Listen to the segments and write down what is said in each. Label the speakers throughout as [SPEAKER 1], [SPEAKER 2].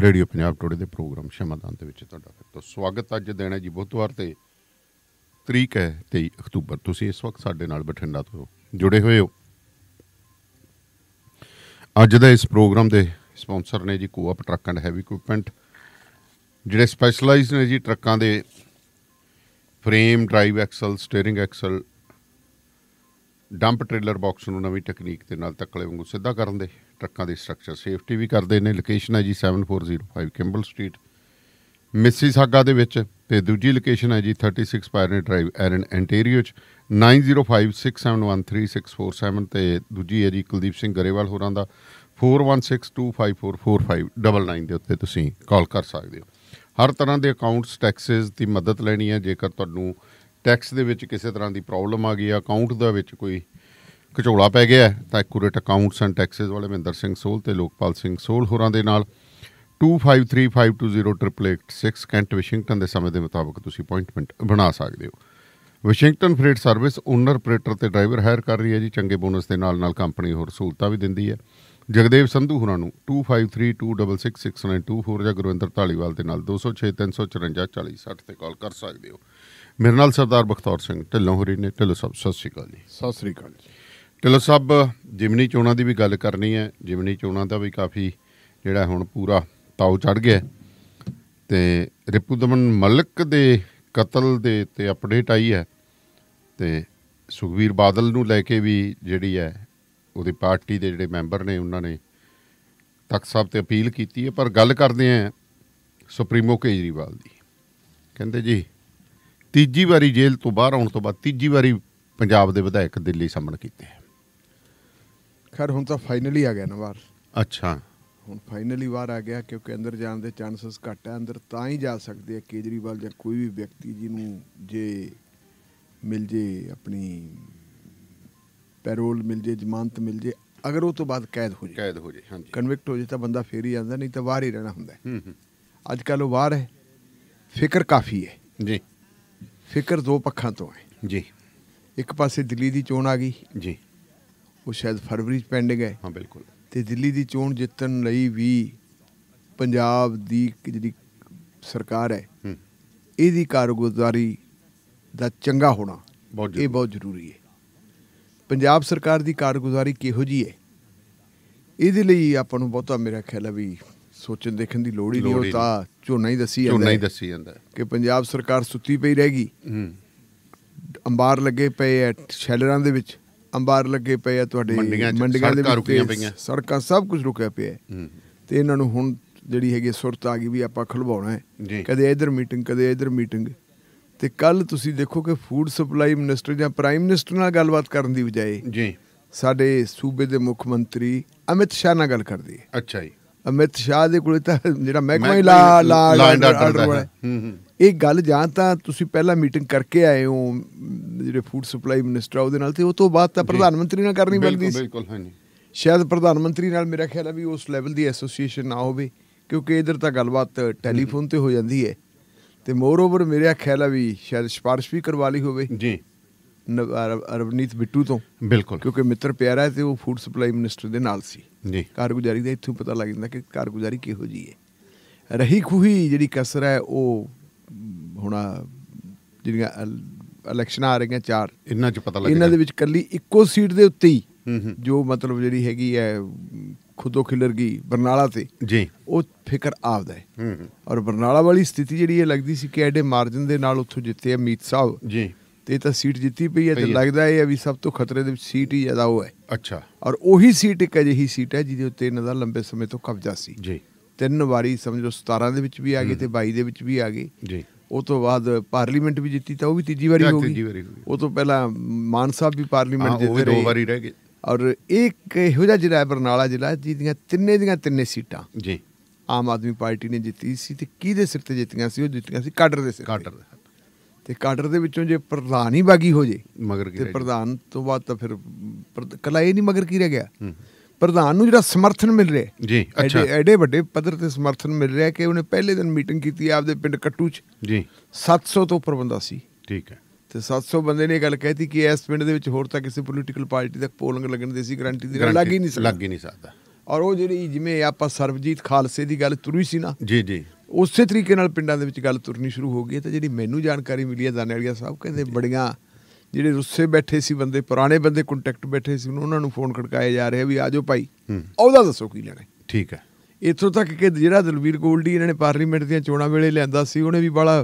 [SPEAKER 1] Radio Punjab ਟੋੜੇ ਦੇ programme Shamadan ਦੇ ਵਿੱਚ ਤੁਹਾਡਾ ਫਿਰ ਤੋਂ ਸਵਾਗਤ ਅੱਜ ਦੇਣਾ ਜੀ ਬੁੱਧਵਾਰ ਤੇ ਤਰੀਕ ਹੈ 23 ਅਕਤੂਬਰ ਤੁਸੀਂ ਇਸ ਵਕਤ ਸਾਡੇ ਨਾਲ ਬਠਿੰਡਾ ਤੋਂ ਜੁੜੇ ਹੋਏ ਹੋ ਅੱਜ ਦਾ ਇਸ ਪ੍ਰੋਗਰਾਮ ਦੇ ਸਪਾਂਸਰ ਨੇ ਜੀ co-op truck and heavy equipment ਜਿਹੜੇ ਸਪੈਸ਼ਲਾਈਜ਼ਡ ਨੇ ਜੀ ਟਰੱਕਾਂ ਦੇ frame drive axle steering axle dump trailer box ਨੂੰ ਨਵੀਂ ਟੈਕਨੀਕ ਦੇ ਨਾਲ ਤੱਕਲੇ ਵਾਂਗੂ ਸਿੱਧਾ ਕਰਨ ਦੇ ਟਰੱਕਾਂ ਦੇ ਸਟਰਕਚਰ ਸੇਫਟੀ ਵੀ ਕਰਦੇ ਨੇ ਲੋਕੇਸ਼ਨ ਹੈ ਜੀ 7405 ਕਿੰਬਲ ਸਟਰੀਟ ਮਿਸੀ ਸਾਗਾ ਦੇ ਵਿੱਚ ਤੇ ਦੂਜੀ ਲੋਕੇਸ਼ਨ ਹੈ ਜੀ 36 ਪਾਇਰਨੇ ਡਰਾਈਵ ਐਰਨ ਐਂਟੇਰੀਓ ਚ 9056713647 ਤੇ ਦੂਜੀ ਹੈ ਜੀ ਕੁਲਦੀਪ ਸਿੰਘ ਗਰੇਵਾਲ ਹੋਰਾਂ ਦਾ 4162544599 ਦੇ ਉੱਤੇ ਤੁਸੀਂ ਕਾਲ ਕਰ ਸਕਦੇ ਹੋ ਹਰ ਤਰ੍ਹਾਂ ਦੇ ਅਕਾਊਂਟਸ ਟੈਕਸਸ ਦੀ ਮਦਦ ਲੈਣੀ ਹੈ ਜੇਕਰ ਤੁਹਾਨੂੰ ਟੈਕਸ ਦੇ ਵਿੱਚ ਕਿਸੇ ਤਰ੍ਹਾਂ ਦੀ ਪ੍ਰੋਬਲਮ ਆ ਗਈ ਹੈ ਅਕਾਊਂਟ ਦਾ ਵਿੱਚ ਕੋਈ ਘਚੋਲਾ ਪੈ ਗਿਆ ਤਾਂ ਐਕੂਰੇਟ ਅਕਾਊਂਟਸ ਐਂਡ ਟੈਕਸਸ ਵਾਲੇ ਮਹਿੰਦਰ ਸਿੰਘ ਸੋਲ ਤੇ ਲੋਕਪਾਲ ਸਿੰਘ ਸੋਲ ਹੋਰਾਂ ਦੇ ਨਾਲ 2535208886 ਕੈਂਟ ਵਿਸ਼ਿੰਗਟਨ ਦੇ ਸਮੇਂ ਦੇ ਮੁਤਾਬਕ ਤੁਸੀਂ ਅਪਾਇੰਟਮੈਂਟ ਬਣਾ ਸਕਦੇ ਹੋ Washington freight service owner operator ਤੇ ਡਰਾਈਵਰ ਹਾਇਰ ਕਰ ਰਹੀ ਹੈ ਜੀ ਚੰਗੇ ਬੋਨਸ ਦੇ ਨਾਲ ਨਾਲ ਕੰਪਨੀ ਹੋਰ ਸਹੂਲਤਾਂ ਵੀ ਦਿੰਦੀ ਹੈ ਜਗਦੇਵ ਸੰਧੂ ਹੋਰਾਂ ਨੂੰ 2532666924 ਹੋਰ ਜਾਂ ਗੁਰਵਿੰਦਰ ਢਾਲੀਵਾਲ ਦੇ ਨਾਲ 2063544060 ਤੇ ਕਾਲ ਕਰ ਸਕਦੇ ਹੋ ਮੇਰੇ ਨਾਲ ਸਰਦਾਰ ਬਖਤੌਰ ਸਿੰਘ ਢਿੱਲੋਂ ਹੋਰੀ ਨੇ ਢਿੱਲੋਂ ਸਭ ਸਤਿ ਸ੍ਰੀ ਅਕਾਲ ਜੀ ਸਤਿ ਸ੍ਰੀ ਅਕਾਲ ਜੀ ਢਿੱਲੋਂ ਸਭ ਜਿਮਨੀ ਚੋਣਾਂ ਦੀ ਵੀ ਗੱਲ ਕਰਨੀ ਹੈ ਜਿਮਨੀ ਚੋਣਾਂ ਦਾ ਵੀ ਕਾਫੀ ਜਿਹੜਾ ਹੁਣ ਪੂਰਾ ਤਾਉ ਚੜ ਗਿਆ ਤੇ ਰਿਪੂ ਦਮਨ ਮਲਕ ਦੇ ਕਤਲ ਦੇ ਤੇ ਅਪਡੇਟ ਆਈ ਹੈ ਤੇ ਸੁਖਵੀਰ ਬਾਦਲ ਨੂੰ ਲੈ ਕੇ ਵੀ ਜਿਹੜੀ ਹੈ ਉਹਦੀ ਪਾਰਟੀ ਦੇ ਜਿਹੜੇ ਮੈਂਬਰ ਨੇ ਉਹਨਾਂ ਨੇ ਤਖਤ ਸਾਹਿਬ ਤੇ ਅਪੀਲ ਕੀਤੀ ਹੈ ਪਰ ਗੱਲ ਕਰਦੇ ਆ ਸੁਪਰੀਮੋ ਕੇਜਰੀਵਾਲ ਦੀ ਕਹਿੰਦੇ ਜੀ ਤੀਜੀ ਵਾਰੀ ਜੇਲ੍ਹ ਤੋਂ ਬਾਹਰ ਆਉਣ ਤੋਂ ਬਾਅਦ ਤੀਜੀ ਵਾਰੀ ਪੰਜਾਬ ਦੇ ਵਿਧਾਇਕ ਦਿੱਲੀ ਸਾਹਮਣੇ ਕੀਤੇ
[SPEAKER 2] ਖੈਰ ਹੁਣ ਤਾਂ ਫਾਈਨਲੀ ਆ ਗਿਆ ਨਾ ਵਾਰ ਅੱਛਾ ਹੁਣ ਫਾਈਨਲੀ ਵਾਰ ਆ ਗਿਆ ਕਿਉਂਕਿ ਅੰਦਰ ਜਾਣ ਦੇ ਚਾਂਸਸ ਘੱਟ ਹੈ ਅੰਦਰ ਤਾਂ ਹੀ ਜਾ ਸਕਦੇ ਆ ਕੇਜਰੀਵਾਲ ਜਾਂ ਕੋਈ ਵੀ ਵਿਅਕਤੀ ਜਿਹਨੂੰ ਜੇ ਮਿਲ ਜੇ ਆਪਣੀ ਪੈਰੋਲ ਮਿਲ ਜੇ ਜ਼ਮਾਨਤ ਮਿਲ ਜੇ ਅਗਰ ਉਹ ਤੋਂ ਬਾਅਦ ਕੈਦ ਹੋ ਜੇ ਕੈਦ ਹੋ ਜੇ ਹਾਂਜੀ ਕਨਵਿਕਟ ਹੋ ਜੇ ਤਾਂ ਬੰਦਾ ਫੇਰ ਹੀ ਆਂਦਾ ਨਹੀਂ ਤਾਂ ਬਾਹਰ ਹੀ ਰਹਿਣਾ ਹੁੰਦਾ ਹੂੰ ਹੂੰ ਅੱਜ ਕੱਲ ਉਹ ਬਾਹਰ ਹੈ ਫਿਕਰ ਕਾਫੀ ਹੈ ਜੀ ਫਿਕਰ ਦੋ ਪੱਖਾਂ ਤੋਂ ਹੈ ਜੀ ਇੱਕ ਪਾਸੇ ਦਿੱਲੀ ਦੀ ਚੋਣ ਆ ਗਈ ਜੀ ਉਹ ਸ਼ਾਇਦ ਫਰਵਰੀ ਚ ਪੈਂਡਿੰਗ ਹੈ ਹਾਂ ਬਿਲਕੁਲ ਤੇ ਦਿੱਲੀ ਦੀ ਚੋਣ ਜਿੱਤਣ ਲਈ ਵੀ ਪੰਜਾਬ ਦੀ ਜਿਹੜੀ ਸਰਕਾਰ ਹੈ ਇਹਦੀ ਕਾਰਗੁਜ਼ਾਰੀ ਦਾ ਚੰਗਾ ਹੋਣਾ ਇਹ ਬਹੁਤ ਜ਼ਰੂਰੀ ਹੈ ਪੰਜਾਬ ਸਰਕਾਰ ਦੀ ਕਾਰਗੁਜ਼ਾਰੀ ਕਿਹੋ ਜੀ ਹੈ ਇਹਦੇ ਲਈ ਆਪਾਂ ਨੂੰ ਬਹੁਤਾ ਮੇਰਾ ਖਿਆਲ ਹੈ ਵੀ ਸੋਚਣ ਦੇਖਣ ਦੀ ਲੋੜ ਹੀ ਨਹੀਂ ਉਹ ਤਾਂ ਝੋਨਾ ਹੀ ਦੱਸੀ ਜਾਂਦਾ ਝੋਨਾ ਹੀ ਦੱਸੀ ਜਾਂਦਾ ਕਿ ਪੰਜਾਬ ਸਰਕਾਰ ਸੁੱਤੀ ਪਈ ਰਹੇਗੀ ਹੂੰ ਅੰਬਾਰ ਲੱਗੇ ਪਏ ਐ ਸ਼ੈਲਰਾਂ ਦੇ ਵਿੱਚ ਅੰਬਾਰ ਲੱਗੇ ਪਏ ਆ ਤੁਹਾਡੇ ਮੰਡੀਆਂ ਦੇ ਵਿੱਚ ਸੜਕਾਂ ਸਭ ਕੁਝ ਰੁਕਿਆ ਪਿਆ ਤੇ ਇਹਨਾਂ ਨੂੰ ਹੁਣ ਜਿਹੜੀ ਹੈਗੀ ਸੁਰਤ ਆ ਗਈ ਵੀ ਆਪਾਂ ਖਲਵਾਉਣਾ ਹੈ ਕਦੇ ਇਧਰ ਮੀਟਿੰਗ ਕਦੇ ਇਧਰ ਮੀਟਿੰਗ ਤੇ ਕੱਲ ਤੁਸੀਂ ਦੇਖੋ ਕਿ ਫੂਡ ਸਪਲਾਈ ਮਿਨਿਸਟਰ ਜਾਂ ਪ੍ਰਾਈਮ ਮਿਨਿਸਟਰ ਨਾਲ ਗੱਲਬਾਤ ਕਰਨ ਦੀ ਬਜਾਏ ਜੀ ਸਾਡੇ ਸੂਬੇ ਦੇ ਮੁੱਖ ਮੰਤਰੀ ਅਮਿਤ ਸ਼ਾਹ ਨਾਲ ਗੱਲ ਕਰਦੀ ਹੈ ਅੱਛਾ ਜੀ ਅਮਿਤ ਸ਼ਾਹ ਦੇ ਕੋਲ ਤਾਂ ਜਿਹੜਾ ਮਹਿਕਮਾ ਹੀ ਲਾ ਲਾ ਲਾ ਹੂੰ ਹੂੰ ਇਹ ਗੱਲ ਜਾਂ ਤਾਂ ਤੁਸੀਂ ਪਹਿਲਾਂ ਮੀਟਿੰਗ ਕਰਕੇ ਆਏ ਹੋ ਜਿਹੜੇ ਫੂਡ ਸਪਲਾਈ ਮਿਨਿਸਟਰ ਉਹਦੇ ਨਾਲ ਤੇ ਉਹ ਤੋਂ ਬਾਅਦ ਤਾਂ ਪ੍ਰਧਾਨ ਮੰਤਰੀ ਨਾਲ ਕਰਨੀ ਪੈਂਦੀ ਸੀ ਬਿਲਕੁਲ ਹਾਂਜੀ ਸ਼ਾਇਦ ਪ੍ਰਧਾਨ ਮੰਤਰੀ ਨਾਲ ਮੇਰਾ ਖਿਆਲ ਹੈ ਵੀ ਉਸ ਲੈਵਲ ਦੀ ਐਸੋਸੀਏਸ਼ਨ ਨਾ ਹੋਵੇ ਕਿਉਂਕਿ ਇਧਰ ਤਾਂ ਗੱਲਬਾਤ ਟੈਲੀਫੋਨ ਤੇ ਹੋ ਜਾਂਦੀ ਹੈ ਤੇ ਮੋਰ ਓਵਰ ਮੇਰੇ ਖਿਆਲ ਹੈ ਵੀ ਸ਼ਾਇਦ ਸਿਫਾਰਿਸ਼ ਵੀ ਕਰਵਾ ਲਈ ਹੋਵੇ ਜੀ ਅਰਵਨੀਤ ਬਿੱਟੂ ਤੋਂ ਬਿਲਕੁਲ ਕਿਉਂਕਿ ਮਿੱਤਰ ਪਿਆਰਾ ਹੈ ਤੇ ਉਹ ਫੂਡ ਸਪਲਾਈ ਮਿਨਿਸਟਰ ਦੇ ਨਾਲ ਸੀ ਜੀ ਕਾਰਗੁਜ਼ਾਰੀ ਦਾ ਇੱਥੋਂ ਪਤਾ ਲੱਗ ਜਾਂਦਾ ਕਿ ਕਾਰਗੁਜ਼ਾਰੀ ਕਿਹੋ ਜੀ ਹੈ ਰਹੀ ਖੂਹੀ ਜਿਹੜੀ ਕਸਰ ਹੈ ਉਹ ਹੁਣ ਜਿਹੜੀਆਂ ਇਲੈਕਸ਼ਨ ਆ ਰਹੀਆਂ ਚਾਰ ਇਹਨਾਂ 'ਚ ਪਤਾ ਲੱਗਿਆ ਇਹਨਾਂ ਦੇ ਵਿੱਚ ਕੱਲੀ ਇੱਕੋ ਸੀਟ ਦੇ ਉੱਤੇ ਹੀ ਜੋ ਮਤਲਬ ਜਿਹੜੀ ਹੈਗੀ ਹੈ ਖੁਦੋ ਖਿਲਰ ਗਈ ਬਰਨਾਲਾ ਤੇ ਜੀ ਉਹ ਫਿਕਰ ਆਪਦਾ ਹੈ ਔਰ ਬਰਨਾਲਾ ਵਾਲੀ ਸਥਿਤੀ ਜਿਹੜੀ ਇਹ ਲੱਗਦੀ ਸੀ ਕਿ ਐਡੇ ਮਾਰਜਨ ਦੇ ਨਾਲ ਉੱਥੋਂ ਜਿੱਤੇ ਅਮੀਤ ਸਾਹਿਬ ਜੀ ਤੇ ਤਾਂ ਸੀਟ ਜਿੱਤੀ ਪਈ ਹੈ ਤੇ ਲੱਗਦਾ ਇਹ ਵੀ ਸਭ ਤੋਂ ਖਤਰੇ ਦੇ ਵਿੱਚ ਸੀਟ ਹੀ ਜ਼ਿਆਦਾ ਉਹ ਹੈ ਅੱਛਾ ਔਰ ਉਹੀ ਸੀਟ ਇੱਕ ਅਜਿਹੀ ਸੀਟ ਹੈ ਜਿਹਦੇ ਉੱਤੇ ਇਹਨਾਂ ਦਾ ਲੰਬੇ ਸਮੇਂ ਤੋਂ ਕਬਜ਼ਾ ਸੀ ਜੀ ਤਿੰਨ ਵਾਰੀ ਸਮਝੋ 17 ਦੇ ਵਿੱਚ ਵੀ ਆ ਗਏ ਤੇ 22 ਦੇ ਵਿੱਚ ਵੀ ਆ ਗਏ ਜੀ ਉਹ ਤੋਂ ਬਾਅਦ ਪਾਰਲੀਮੈਂਟ ਵੀ ਜਿੱਤੀ ਤਾਂ ਉਹ ਵੀ ਤੀਜੀ ਵਾਰੀ ਹੋ ਗਈ ਉਹ ਤੋਂ ਪਹਿਲਾਂ ਮਾਨ ਸਾਹਿਬ ਵੀ ਪਾਰਲੀਮੈਂਟ ਜਿੱਤੇ ਰਹੇ ਦੋ ਵਾਰੀ ਰਹਿ ਗਏ ਔਰ ਇੱਕ ਇਹੋ ਜਿਹਾ ਜ਼ਿਲ੍ਹਾ ਬਰਨਾਲਾ ਜ਼ਿਲ੍ਹਾ ਦੀਆਂ ਤਿੰਨੇ ਦੀਆਂ ਤਿੰਨੇ ਸੀਟਾਂ ਜੀ ਆਮ ਆਦਮੀ ਪਾਰਟੀ ਨੇ ਜਿੱਤੀ ਸੀ ਤੇ ਕਿਹਦੇ ਸਿਰ ਤੇ ਜਿੱਤੀਆਂ ਸੀ ਉਹ ਜਿੱਤੀਆਂ ਸੀ ਕਾਡਰ ਦੇ ਸਿਰ ਕਾਡਰ ਦੇ ਤੇ ਕਾਡਰ ਦੇ ਵਿੱਚੋਂ ਜੇ ਪ੍ਰਧਾਨ ਹੀ ਬਾਗੀ ਹੋ ਜੇ ਮਗਰ ਕੀ ਤੇ ਪ੍ਰਧਾਨ ਤੋਂ ਬਾਅਦ ਤਾਂ ਫਿਰ ਕਲਾ ਇਹ ਨਹੀਂ ਮਗਰ ਕੀ ਰਹਿ ਗਿਆ ਪ੍ਰਧਾਨ ਨੂੰ ਜਿਹੜਾ ਸਮਰਥਨ ਮਿਲ ਰਿਹਾ ਜੀ ਅੱਛਾ ਐਡੇ ਵੱਡੇ ਪੱਧਰ ਤੇ ਸਮਰਥਨ ਮਿਲ ਰਿਹਾ ਕਿ ਉਹਨੇ ਪਹਿਲੇ ਦਿਨ ਮੀਟਿੰਗ ਕੀਤੀ ਆਪਦੇ ਪਿੰਡ ਕੱਟੂ 'ਚ ਜੀ 700 ਤੋਂ ਉੱਪਰ ਬੰਦਾ ਸੀ ਠੀਕ ਹੈ ਤੇ 700 ਬੰਦੇ ਨੇ ਗੱਲ ਕਹਿਤੀ ਕਿ ਇਸ ਪਿੰਡ ਦੇ ਵਿੱਚ ਹੋਰ ਤਾਂ ਕਿਸੇ ਪੋਲੀਟੀਕਲ ਪਾਰਟੀ ਤੱਕ ਪੋਲਿੰਗ ਲੱਗਣ ਦੀ ਸੀ ਗਰੰਟੀ ਦੀ ਲੱਗ ਹੀ ਨਹੀਂ ਸਕਦਾ ਲੱਗ ਹੀ ਨਹੀਂ ਸਕਦਾ ਔਰ ਉਹ ਜਿਹੜੀ ਜਿਵੇਂ ਆਪਾਂ ਸਰਬਜੀਤ ਖਾਲਸੇ ਦੀ ਗੱਲ ਤੁਰੀ ਸੀ ਨਾ ਜੀ ਜੀ ਉਸੇ ਤਰੀਕੇ ਨਾਲ ਪਿੰਡਾਂ ਦੇ ਵਿੱਚ ਗੱਲ ਤੁਰਨੀ ਸ਼ੁਰੂ ਹੋ ਗਈ ਤੇ ਜਿਹੜੀ ਮੈਨੂੰ ਜਾਣਕਾਰੀ ਮਿਲੀ ਹੈ ਵਾਲੀਆ ਸਾਹਿਬ ਕਹਿੰਦੇ ਬੜੀਆਂ ਜਿਹੜੇ ਰੁੱਸੇ ਬੈਠੇ ਸੀ ਬੰਦੇ ਪੁਰਾਣੇ ਬੰਦੇ ਕੰਟੈਕਟ ਬੈਠੇ ਸੀ ਉਹਨਾਂ ਨੂੰ ਫੋਨ ਖੜਕਾਇਆ ਜਾ ਰਿਹਾ ਵੀ ਆਜੋ ਭਾਈ ਉਹਦਾ ਦੱਸੋ ਕੀ ਲੈਣਾ ਠੀਕ ਹੈ ਇਥੋਂ ਤੱਕ ਕਿ ਜਿਹੜਾ ਦਲਵੀਰ ਗੋਲਡੀ ਇਹਨਾਂ ਨੇ ਪਾਰਲੀਮੈਂਟ ਦੀਆਂ ਚੋਣਾਂ ਵੇਲੇ ਲੈਂਦਾ ਸੀ ਉਹਨੇ ਵੀ ਬੜਾ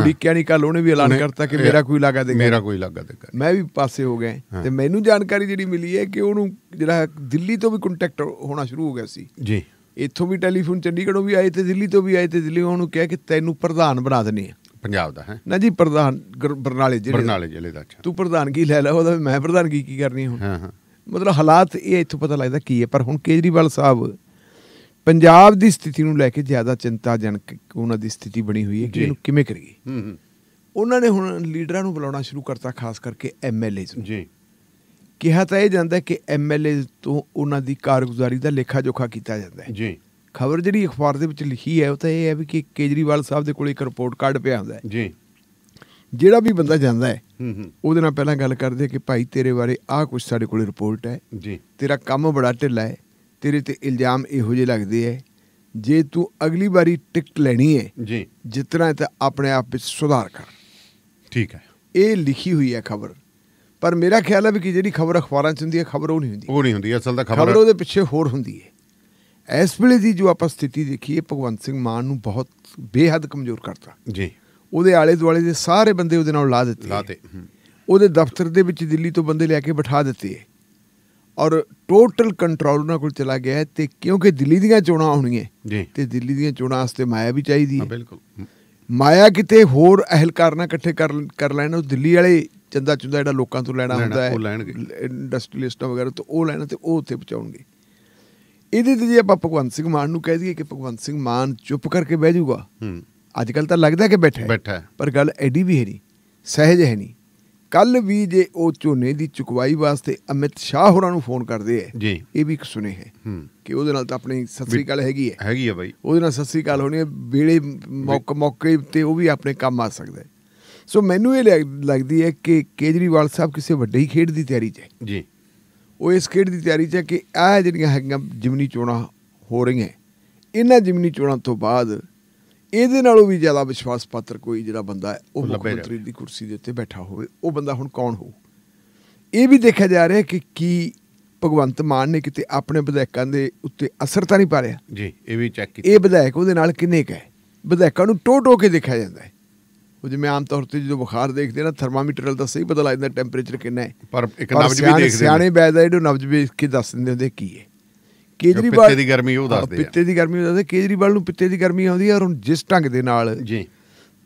[SPEAKER 2] ਉਡੀਕਿਆ ਨਹੀਂ ਕੱਲ ਉਹਨੇ ਵੀ ਐਲਾਨ ਕਰਤਾ ਕਿ ਮੇਰਾ ਕੋਈ ਲਾਗਾ ਦੇਗਾ ਮੇਰਾ ਕੋਈ ਲਾਗਾ ਦੇਗਾ ਮੈਂ ਵੀ ਪਾਸੇ ਹੋ ਗਏ ਤੇ ਮੈਨੂੰ ਜਾਣਕਾਰੀ ਜਿਹੜੀ ਮਿਲੀ ਹੈ ਕਿ ਉਹਨੂੰ ਜਿਹੜਾ ਦਿੱਲੀ ਤੋਂ ਵੀ ਕੰਟੈਕਟ ਹੋਣਾ ਸ਼ੁਰੂ ਹੋ ਗਿਆ ਸੀ ਜੀ ਇਥੋਂ ਵੀ ਟੈਲੀਫੋਨ ਚੰਡੀਗੜ੍ਹੋਂ ਵੀ ਆਏ ਤੇ ਦਿੱਲੀ ਤੋਂ ਵੀ ਆਏ ਤੇ ਦਿੱਲੀ ਉਹਨੂੰ ਕਿਹਾ ਕਿ ਤੈਨੂੰ ਪ੍ਰਧਾਨ ਬਣਾ ਦੇਣੀ ਹੈ ਪੰਜਾਬ ਦਾ ਹੈ ਨਾ ਜੀ ਪ੍ਰਧਾਨ ਬਰਨਾਲੇ ਜਿਹੜੇ ਬਰਨਾਲੇ ਜ਼ਿਲ੍ਹੇ ਦਾ ਅੱਛਾ ਤੂੰ ਕੀ ਲੈ ਲੈ ਉਹਦਾ ਮੈਂ ਪ੍ਰਧਾਨ ਕੀ ਕੀ ਕਰਨੀ ਹੁਣ ਹਾਂ ਹਾਂ ਮਤਲਬ ਹਾਲਾਤ ਇਹ ਇੱਥੋਂ ਪਤਾ ਲੱਗਦਾ ਕੀ ਹੈ ਪਰ ਹੁਣ ਕੇਜਰੀਵਾਲ ਸਾਹਿਬ ਪੰਜਾਬ ਦੀ ਸਥਿਤੀ ਨੂੰ ਲੈ ਕੇ ਜ਼ਿਆਦਾ ਚਿੰਤਾਜਨਕ ਉਹਨਾਂ ਦੀ ਸਥਿਤੀ ਬਣੀ ਹੋਈ ਹੈ ਕਿ ਇਹਨੂੰ ਕਿਵੇਂ ਕਰੀਏ ਹੂੰ ਹੂੰ ਉਹਨਾਂ ਨੇ ਹੁਣ ਲੀਡਰਾਂ ਨੂੰ ਬੁਲਾਉਣਾ ਸ਼ੁਰੂ ਕਰਤਾ ਖਾਸ ਕਰਕੇ ਐਮਐਲਏ ਨੂੰ ਜੀ ਕਿਹਾ ਤਾਂ ਇਹ ਜਾਂਦਾ ਕਿ ਐਮਐਲਏ ਤੋਂ ਉਹਨਾਂ ਦੀ ਕਾਰਗੁਜ਼ਾਰੀ ਦਾ ਲੇਖਾ ਜੋਖਾ ਕੀਤਾ ਜਾਂਦਾ ਹੈ ਜੀ ਖਬਰ ਜਿਹੜੀ ਅਖਬਾਰ ਦੇ ਵਿੱਚ ਲਿਖੀ ਹੈ ਉਹ ਤਾਂ ਇਹ ਹੈ ਵੀ ਕਿ ਕੇਜਰੀਵਾਲ ਸਾਹਿਬ ਦੇ ਕੋਲ ਇੱਕ ਰਿਪੋਰਟ ਕਾਰਡ ਪਿਆ ਹੁੰਦਾ ਹੈ ਜੀ ਜਿਹੜਾ ਵੀ ਬੰਦਾ ਜਾਂਦਾ ਹੈ ਹੂੰ ਹੂੰ ਉਹਦੇ ਨਾਲ ਪਹਿਲਾਂ ਗੱਲ ਕਰਦੇ ਕਿ ਭਾਈ ਤੇਰੇ ਬਾਰੇ ਆਹ ਕੁਝ ਸਾਡੇ ਕੋਲ ਰਿਪੋਰਟ ਹੈ ਜੀ ਤੇਰਾ ਕੰਮ ਬੜਾ ਢਿੱਲਾ ਹੈ ਤੇਰੇ ਤੇ ਇਲਜ਼ਾਮ ਇਹੋ ਜਿਹੇ ਲੱਗਦੇ ਹੈ ਜੇ ਤੂੰ ਅਗਲੀ ਵਾਰੀ ਟਿਕਟ ਲੈਣੀ ਹੈ ਜੀ ਜਿਤਨਾ ਤਾਂ ਆਪਣੇ ਆਪ ਵਿੱਚ ਸੁਧਾਰ ਕਰ ਠੀਕ ਹੈ ਇਹ ਲਿਖੀ ਹੋਈ ਹੈ ਖਬਰ ਪਰ ਮੇਰਾ ਖਿਆਲ ਹੈ ਵੀ ਕਿ ਜਿਹੜੀ ਖਬਰ ਅਖਬਾਰਾਂ 'ਚ ਹੁੰਦੀ ਹੈ ਖਬਰ ਉਹ ਨਹੀਂ ਹੁੰਦੀ
[SPEAKER 1] ਉਹ ਨਹੀਂ ਹੁੰਦੀ ਅਸਲ ਤਾਂ ਖਬਰ ਉਹਦੇ
[SPEAKER 2] ਪਿੱਛੇ ਹੋਰ ਹੁੰਦੀ ਹੈ ਇਸ ਵੇਲੇ ਦੀ ਜੋ ਆਪਾਂ ਸਥਿਤੀ ਦੇਖੀ ਹੈ ਭਗਵੰਤ ਸਿੰਘ ਮਾਨ ਨੂੰ ਬਹੁਤ ਬੇਹੱਦ ਕਮਜ਼ੋਰ ਕਰਤਾ ਜੀ ਉਹਦੇ ਆਲੇ ਦੁਆਲੇ ਦੇ ਸਾਰੇ ਬੰਦੇ ਉਹਦੇ ਨਾਲ ਲਾ ਦਿੱਤੇ ਲਾਤੇ ਉਹਦੇ ਦਫ਼ਤਰ ਦੇ ਵਿੱਚ ਦਿੱਲੀ ਤੋਂ ਬੰਦੇ ਲੈ ਕੇ ਬਿਠਾ ਦਿੱਤੇ ਔਰ ਟੋਟਲ ਕੰਟਰੋਲ ਉਹਨਾਂ ਕੋਲ ਚਲਾ ਗਿਆ ਹੈ ਤੇ ਕਿਉਂਕਿ ਦਿੱਲੀ ਦੀਆਂ ਚੋਣਾਂ ਹੋਣੀਆਂ ਜੀ ਤੇ ਦਿੱਲੀ ਦੀਆਂ ਚੋਣਾਂ ਵਾਸਤੇ ਮਾਇਆ ਵੀ ਚਾਹੀਦੀ ਹੈ ਬਿਲਕੁਲ ਮਾਇਆ ਕਿਤੇ ਹੋਰ ਅਹਲਕਾਰ ਨਾਲ ਇਕੱਠੇ ਕਰ ਕਰ ਲੈਣ ਉਹ ਦਿੱਲੀ ਵਾਲੇ ਚੰਦਾ ਚੁੰਦਾ ਜਿਹੜਾ ਲੋਕਾਂ ਤੋਂ ਲੈਣਾ ਹੁੰਦਾ ਹੈ ਇੰਡਸਟਰੀਲਿਸਟਾਂ ਵਗੈਰਾ ਤੋਂ ਉਹ ਲੈਣਾ ਤੇ ਉਹ ਉੱਥੇ ਪਹੁੰਚਾਉਣਗੇ ਇਹਦੇ ਤੇ ਜੇ ਆਪਾਂ ਭਗਵੰਤ ਸਿੰਘ ਮਾਨ ਨੂੰ ਕਹਿ ਦਈਏ ਕਿ ਭਗਵੰਤ ਸਿੰਘ ਮਾਨ ਚੁੱਪ ਕਰਕੇ ਬਹਿ ਜਾਊਗਾ ਹੂੰ ਅੱਜ ਕੱਲ ਤਾਂ ਲੱਗਦਾ ਕਿ ਬੈਠਾ ਬੈਠਾ ਪਰ ਗੱਲ ਐਡੀ ਵੀ ਹੈ ਨਹੀਂ ਸਹਿਜ ਹੈ ਨਹੀਂ ਕੱਲ ਵੀ ਜੇ ਉਹ ਝੋਨੇ ਦੀ ਚੁਕਵਾਈ ਵਾਸਤੇ ਅਮਿਤ ਸ਼ਾਹ ਹੋਰਾਂ ਨੂੰ ਫੋਨ ਕਰਦੇ ਐ ਜੀ ਇਹ ਵੀ ਇੱਕ ਸੁਨੇਹ ਹੈ ਕਿ ਉਹਦੇ ਨਾਲ ਤਾਂ ਆਪਣੀ ਸੱਸੀ ਕਾਲ ਹੈਗੀ ਹੈ ਹੈਗੀ ਐ ਬਾਈ ਉਹਦੇ ਨਾਲ ਸੱਸੀ ਕਾਲ ਹੋਣੀ ਹੈ ਵੇਲੇ ਮੌਕ ਮੌਕੇ ਤੇ ਉਹ ਵੀ ਆਪਣੇ ਕੰਮ ਆ ਸਕਦਾ ਹੈ ਸੋ ਮੈਨੂੰ ਇਹ ਲੱਗਦੀ ਹੈ ਕਿ ਕੇਜਰੀਵਾਲ ਸਾਹਿਬ ਕਿਸੇ ਵੱਡੇ ਹੀ ਖੇਡ ਦੀ ਤਿਆਰੀ 'ਚ ਹੈ ਜੀ ਉਹ ਇਸ ਖੇਡ ਦੀ ਤਿਆਰੀ 'ਚ ਹੈ ਕਿ ਇਹ ਜਿਹੜੀਆਂ ਹੈਗੀਆਂ ਜਿਮਨੀ ਚੋਣਾ ਹੋ ਰਹੀਆਂ ਇਹਨਾਂ ਜਿਮਨੀ ਚੋਣਾਂ ਤੋਂ ਬਾਅਦ ਇਹਦੇ ਨਾਲੋਂ ਵੀ ਜ਼ਿਆਦਾ ਵਿਸ਼ਵਾਸ ਪਾਤਰ ਕੋਈ ਜਿਹੜਾ ਬੰਦਾ ਹੈ ਉਹ ਮੁੱਖ ਮੰਤਰੀ ਦੀ ਕੁਰਸੀ ਦੇ ਉੱਤੇ ਬੈਠਾ ਹੋਵੇ ਉਹ ਬੰਦਾ ਹੁਣ ਕੌਣ ਹੋ ਇਹ ਵੀ ਦੇਖਿਆ ਜਾ ਰਿਹਾ ਕਿ ਕੀ ਭਗਵੰਤ ਮਾਨ ਨੇ ਕਿਤੇ ਆਪਣੇ ਵਿਧਾਇਕਾਂ ਦੇ ਉੱਤੇ ਅਸਰ ਤਾਂ ਨਹੀਂ ਪਾ ਰਿਹਾ ਜੀ ਇਹ ਵੀ ਚੈੱਕ ਕੀਤਾ ਇਹ ਵਿਧਾਇਕ ਉਹਦੇ ਨਾਲ ਕਿੰਨੇ ਕਹੇ ਵਿਧਾਇਕਾਂ ਨੂੰ ਟੋ ਕੇ ਦੇਖਿਆ ਜਾਂਦਾ ਹੈ ਉਹ ਜਿਵੇਂ ਆਮ ਤੌਰ ਤੇ ਜਦੋਂ ਬੁਖਾਰ ਦੇਖਦੇ ਨਾ ਥਰਮਾਮੀਟਰ ਨਾਲ ਤਾਂ ਸਹੀ ਪਤਾ ਲੱਗਦਾ ਟੈਂਪਰੇਚਰ ਕਿੰਨਾ ਹੈ ਪਰ ਇੱਕ ਨਬਜ ਵੀ ਦੇਖਦੇ ਸਿਆਣੇ ਬੈਦਾ ਇਹਨੂੰ ਨਬਜ ਵੀ ਕੀ ਦੱਸ ਦਿੰਦੇ ਹੁੰਦੇ ਕੀ ਹੈ ਕੇਜਰੀਵਾਲ ਪਿੱਤੇ ਦੀ ਗਰਮੀ ਉਹ ਦੱਸਦੇ ਆ ਪਿੱਤੇ ਦੀ ਗਰਮੀ ਉਹ ਦੱਸਦੇ ਕੇਜਰੀਵਾਲ ਨੂੰ ਪਿੱਤੇ ਦੀ ਗਰਮੀ ਆਉਂਦੀ ਹੈ ਔਰ ਹੁਣ ਜਿਸ ਢੰਗ ਦੇ ਨਾਲ ਜੀ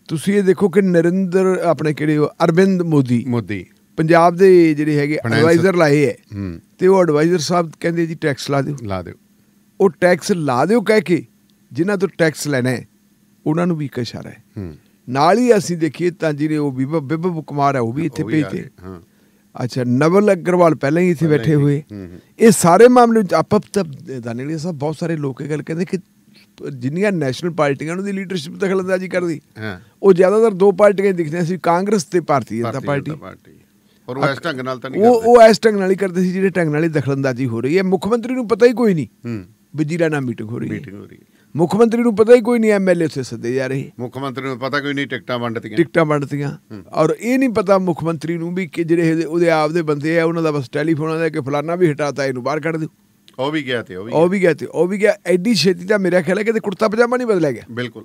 [SPEAKER 2] ਤੁਸੀਂ ਇਹ ਦੇਖੋ ਕਿ ਨਰਿੰਦਰ ਆਪਣੇ ਕਿਹੜੇ ਅਰਵਿੰਦ ਮੋਦੀ ਮੋਦੀ ਪੰਜਾਬ ਦੇ ਜਿਹੜੇ ਹੈਗੇ ਐਡਵਾਈਜ਼ਰ ਲਾਏ ਹੈ ਤੇ ਉਹ ਐਡਵਾਈਜ਼ਰ ਸਾਹਿਬ ਕਹਿੰਦੇ ਜੀ ਟੈਕਸ ਲਾ ਦਿਓ ਲਾ ਦਿਓ ਉਹ ਟੈਕਸ ਲਾ ਦਿਓ ਕਹਿ ਕੇ ਜਿਨ੍ਹਾਂ ਤੋਂ ਟੈਕਸ ਲੈਣਾ ਹੈ ਉਹਨਾਂ ਨੂੰ ਵੀ ਇੱਕ ਇਸ਼ਾਰਾ ਹੈ ਨਾਲ ਹੀ ਅਸੀਂ ਦੇਖੀਏ ਤਾਂ ਜਿਹੜੇ ਉਹ ਬਿਬ ਬਿਬ ਕੁਮਾਰ ਹੈ ਉਹ ਵੀ ਇੱਥੇ ਭੇਜਦੇ ਹਾਂ ਅੱਛਾ ਨਵਲ ਅਗਰਵਾਲ ਪਹਿਲਾਂ ਹੀ ਇੱਥੇ ਬੈਠੇ ਹੋਏ ਇਹ ਸਾਰੇ ਮਾਮਲੇ ਵਿੱਚ ਆਪਪ ਦਾਨੇਲੀ ਸਾਹਿਬ ਬਹੁਤ ਸਾਰੇ ਲੋਕ ਇਹ ਗੱਲ ਕਹਿੰਦੇ ਕਿ ਜਿੰਨੀਆਂ ਨੈਸ਼ਨਲ ਪਾਰਟੀਆਂ ਉਹਨਾਂ ਦੀ ਲੀਡਰਸ਼ਿਪ ਦਖਲਅੰਦਾਜ਼ੀ ਕਰਦੀ ਉਹ ਜ਼ਿਆਦਾਤਰ ਦੋ ਪਾਰਟੀਆਂ ਦਿਖਦੀਆਂ ਸੀ ਕਾਂਗਰਸ ਤੇ ਭਾਰਤੀ ਜਨਤਾ ਪਾਰਟੀ
[SPEAKER 1] ਪਰ ਉਹ ਇਸ ਢੰਗ ਨਾਲ ਤਾਂ ਨਹੀਂ ਉਹ
[SPEAKER 2] ਉਹ ਇਸ ਢੰਗ ਨਾਲ ਹੀ ਕਰਦੇ ਸੀ ਜਿਹੜੇ ਢੰਗ ਨਾਲ ਹੀ ਦਖਲਅੰਦਾਜ਼ੀ ਹੋ ਰਹੀ ਹੈ ਮੁੱਖ ਮੰਤਰੀ ਨੂੰ ਪਤਾ ਹੀ ਕੋਈ ਨਹੀਂ ਵਜ਼ੀਰਾ ਨਾਲ ਮੀਟਿੰਗ ਹੋ ਰਹੀ ਹੈ ਮੀਟਿੰਗ ਹੋ ਰਹੀ ਹੈ ਮੁੱਖ ਮੰਤਰੀ ਨੂੰ ਪਤਾ ਹੀ ਕੋਈ ਨਹੀਂ ਐਮਐਲਏ ਉੱਥੇ ਸੱਦੇ ਜਾ ਰਹੇ ਮੁੱਖ
[SPEAKER 1] ਮੰਤਰੀ ਨੂੰ ਪਤਾ ਕੋਈ ਨਹੀਂ ਟਿਕਟਾਂ ਵੰਡਤੀਆਂ ਟਿਕਟਾਂ
[SPEAKER 2] ਵੰਡਤੀਆਂ ਔਰ ਇਹ ਨਹੀਂ ਪਤਾ ਮੁੱਖ ਮੰਤਰੀ ਨੂੰ ਵੀ ਕਿ ਜਿਹੜੇ ਉਹਦੇ ਆਪ ਦੇ ਬੰਦੇ ਆ ਉਹਨਾਂ ਦਾ ਬਸ ਟੈਲੀਫੋਨ ਦਾ ਕਿ ਫਲਾਨਾ ਵੀ ਹਟਾਤਾ ਇਹਨੂੰ ਬਾਹਰ ਕੱਢ ਦਿਓ
[SPEAKER 1] ਉਹ ਵੀ ਗਿਆ ਤੇ ਉਹ ਵੀ ਉਹ
[SPEAKER 2] ਵੀ ਗਿਆ ਤੇ ਉਹ ਵੀ ਗਿਆ ਐਡੀ ਛੇਤੀ ਦਾ ਮੇਰਾ ਖਿਆਲ ਹੈ ਕਿ ਤੇ ਕੁੜਤਾ ਪਜਾਮਾ ਨਹੀਂ ਬਦਲਿਆ ਗਿਆ ਬਿਲਕੁਲ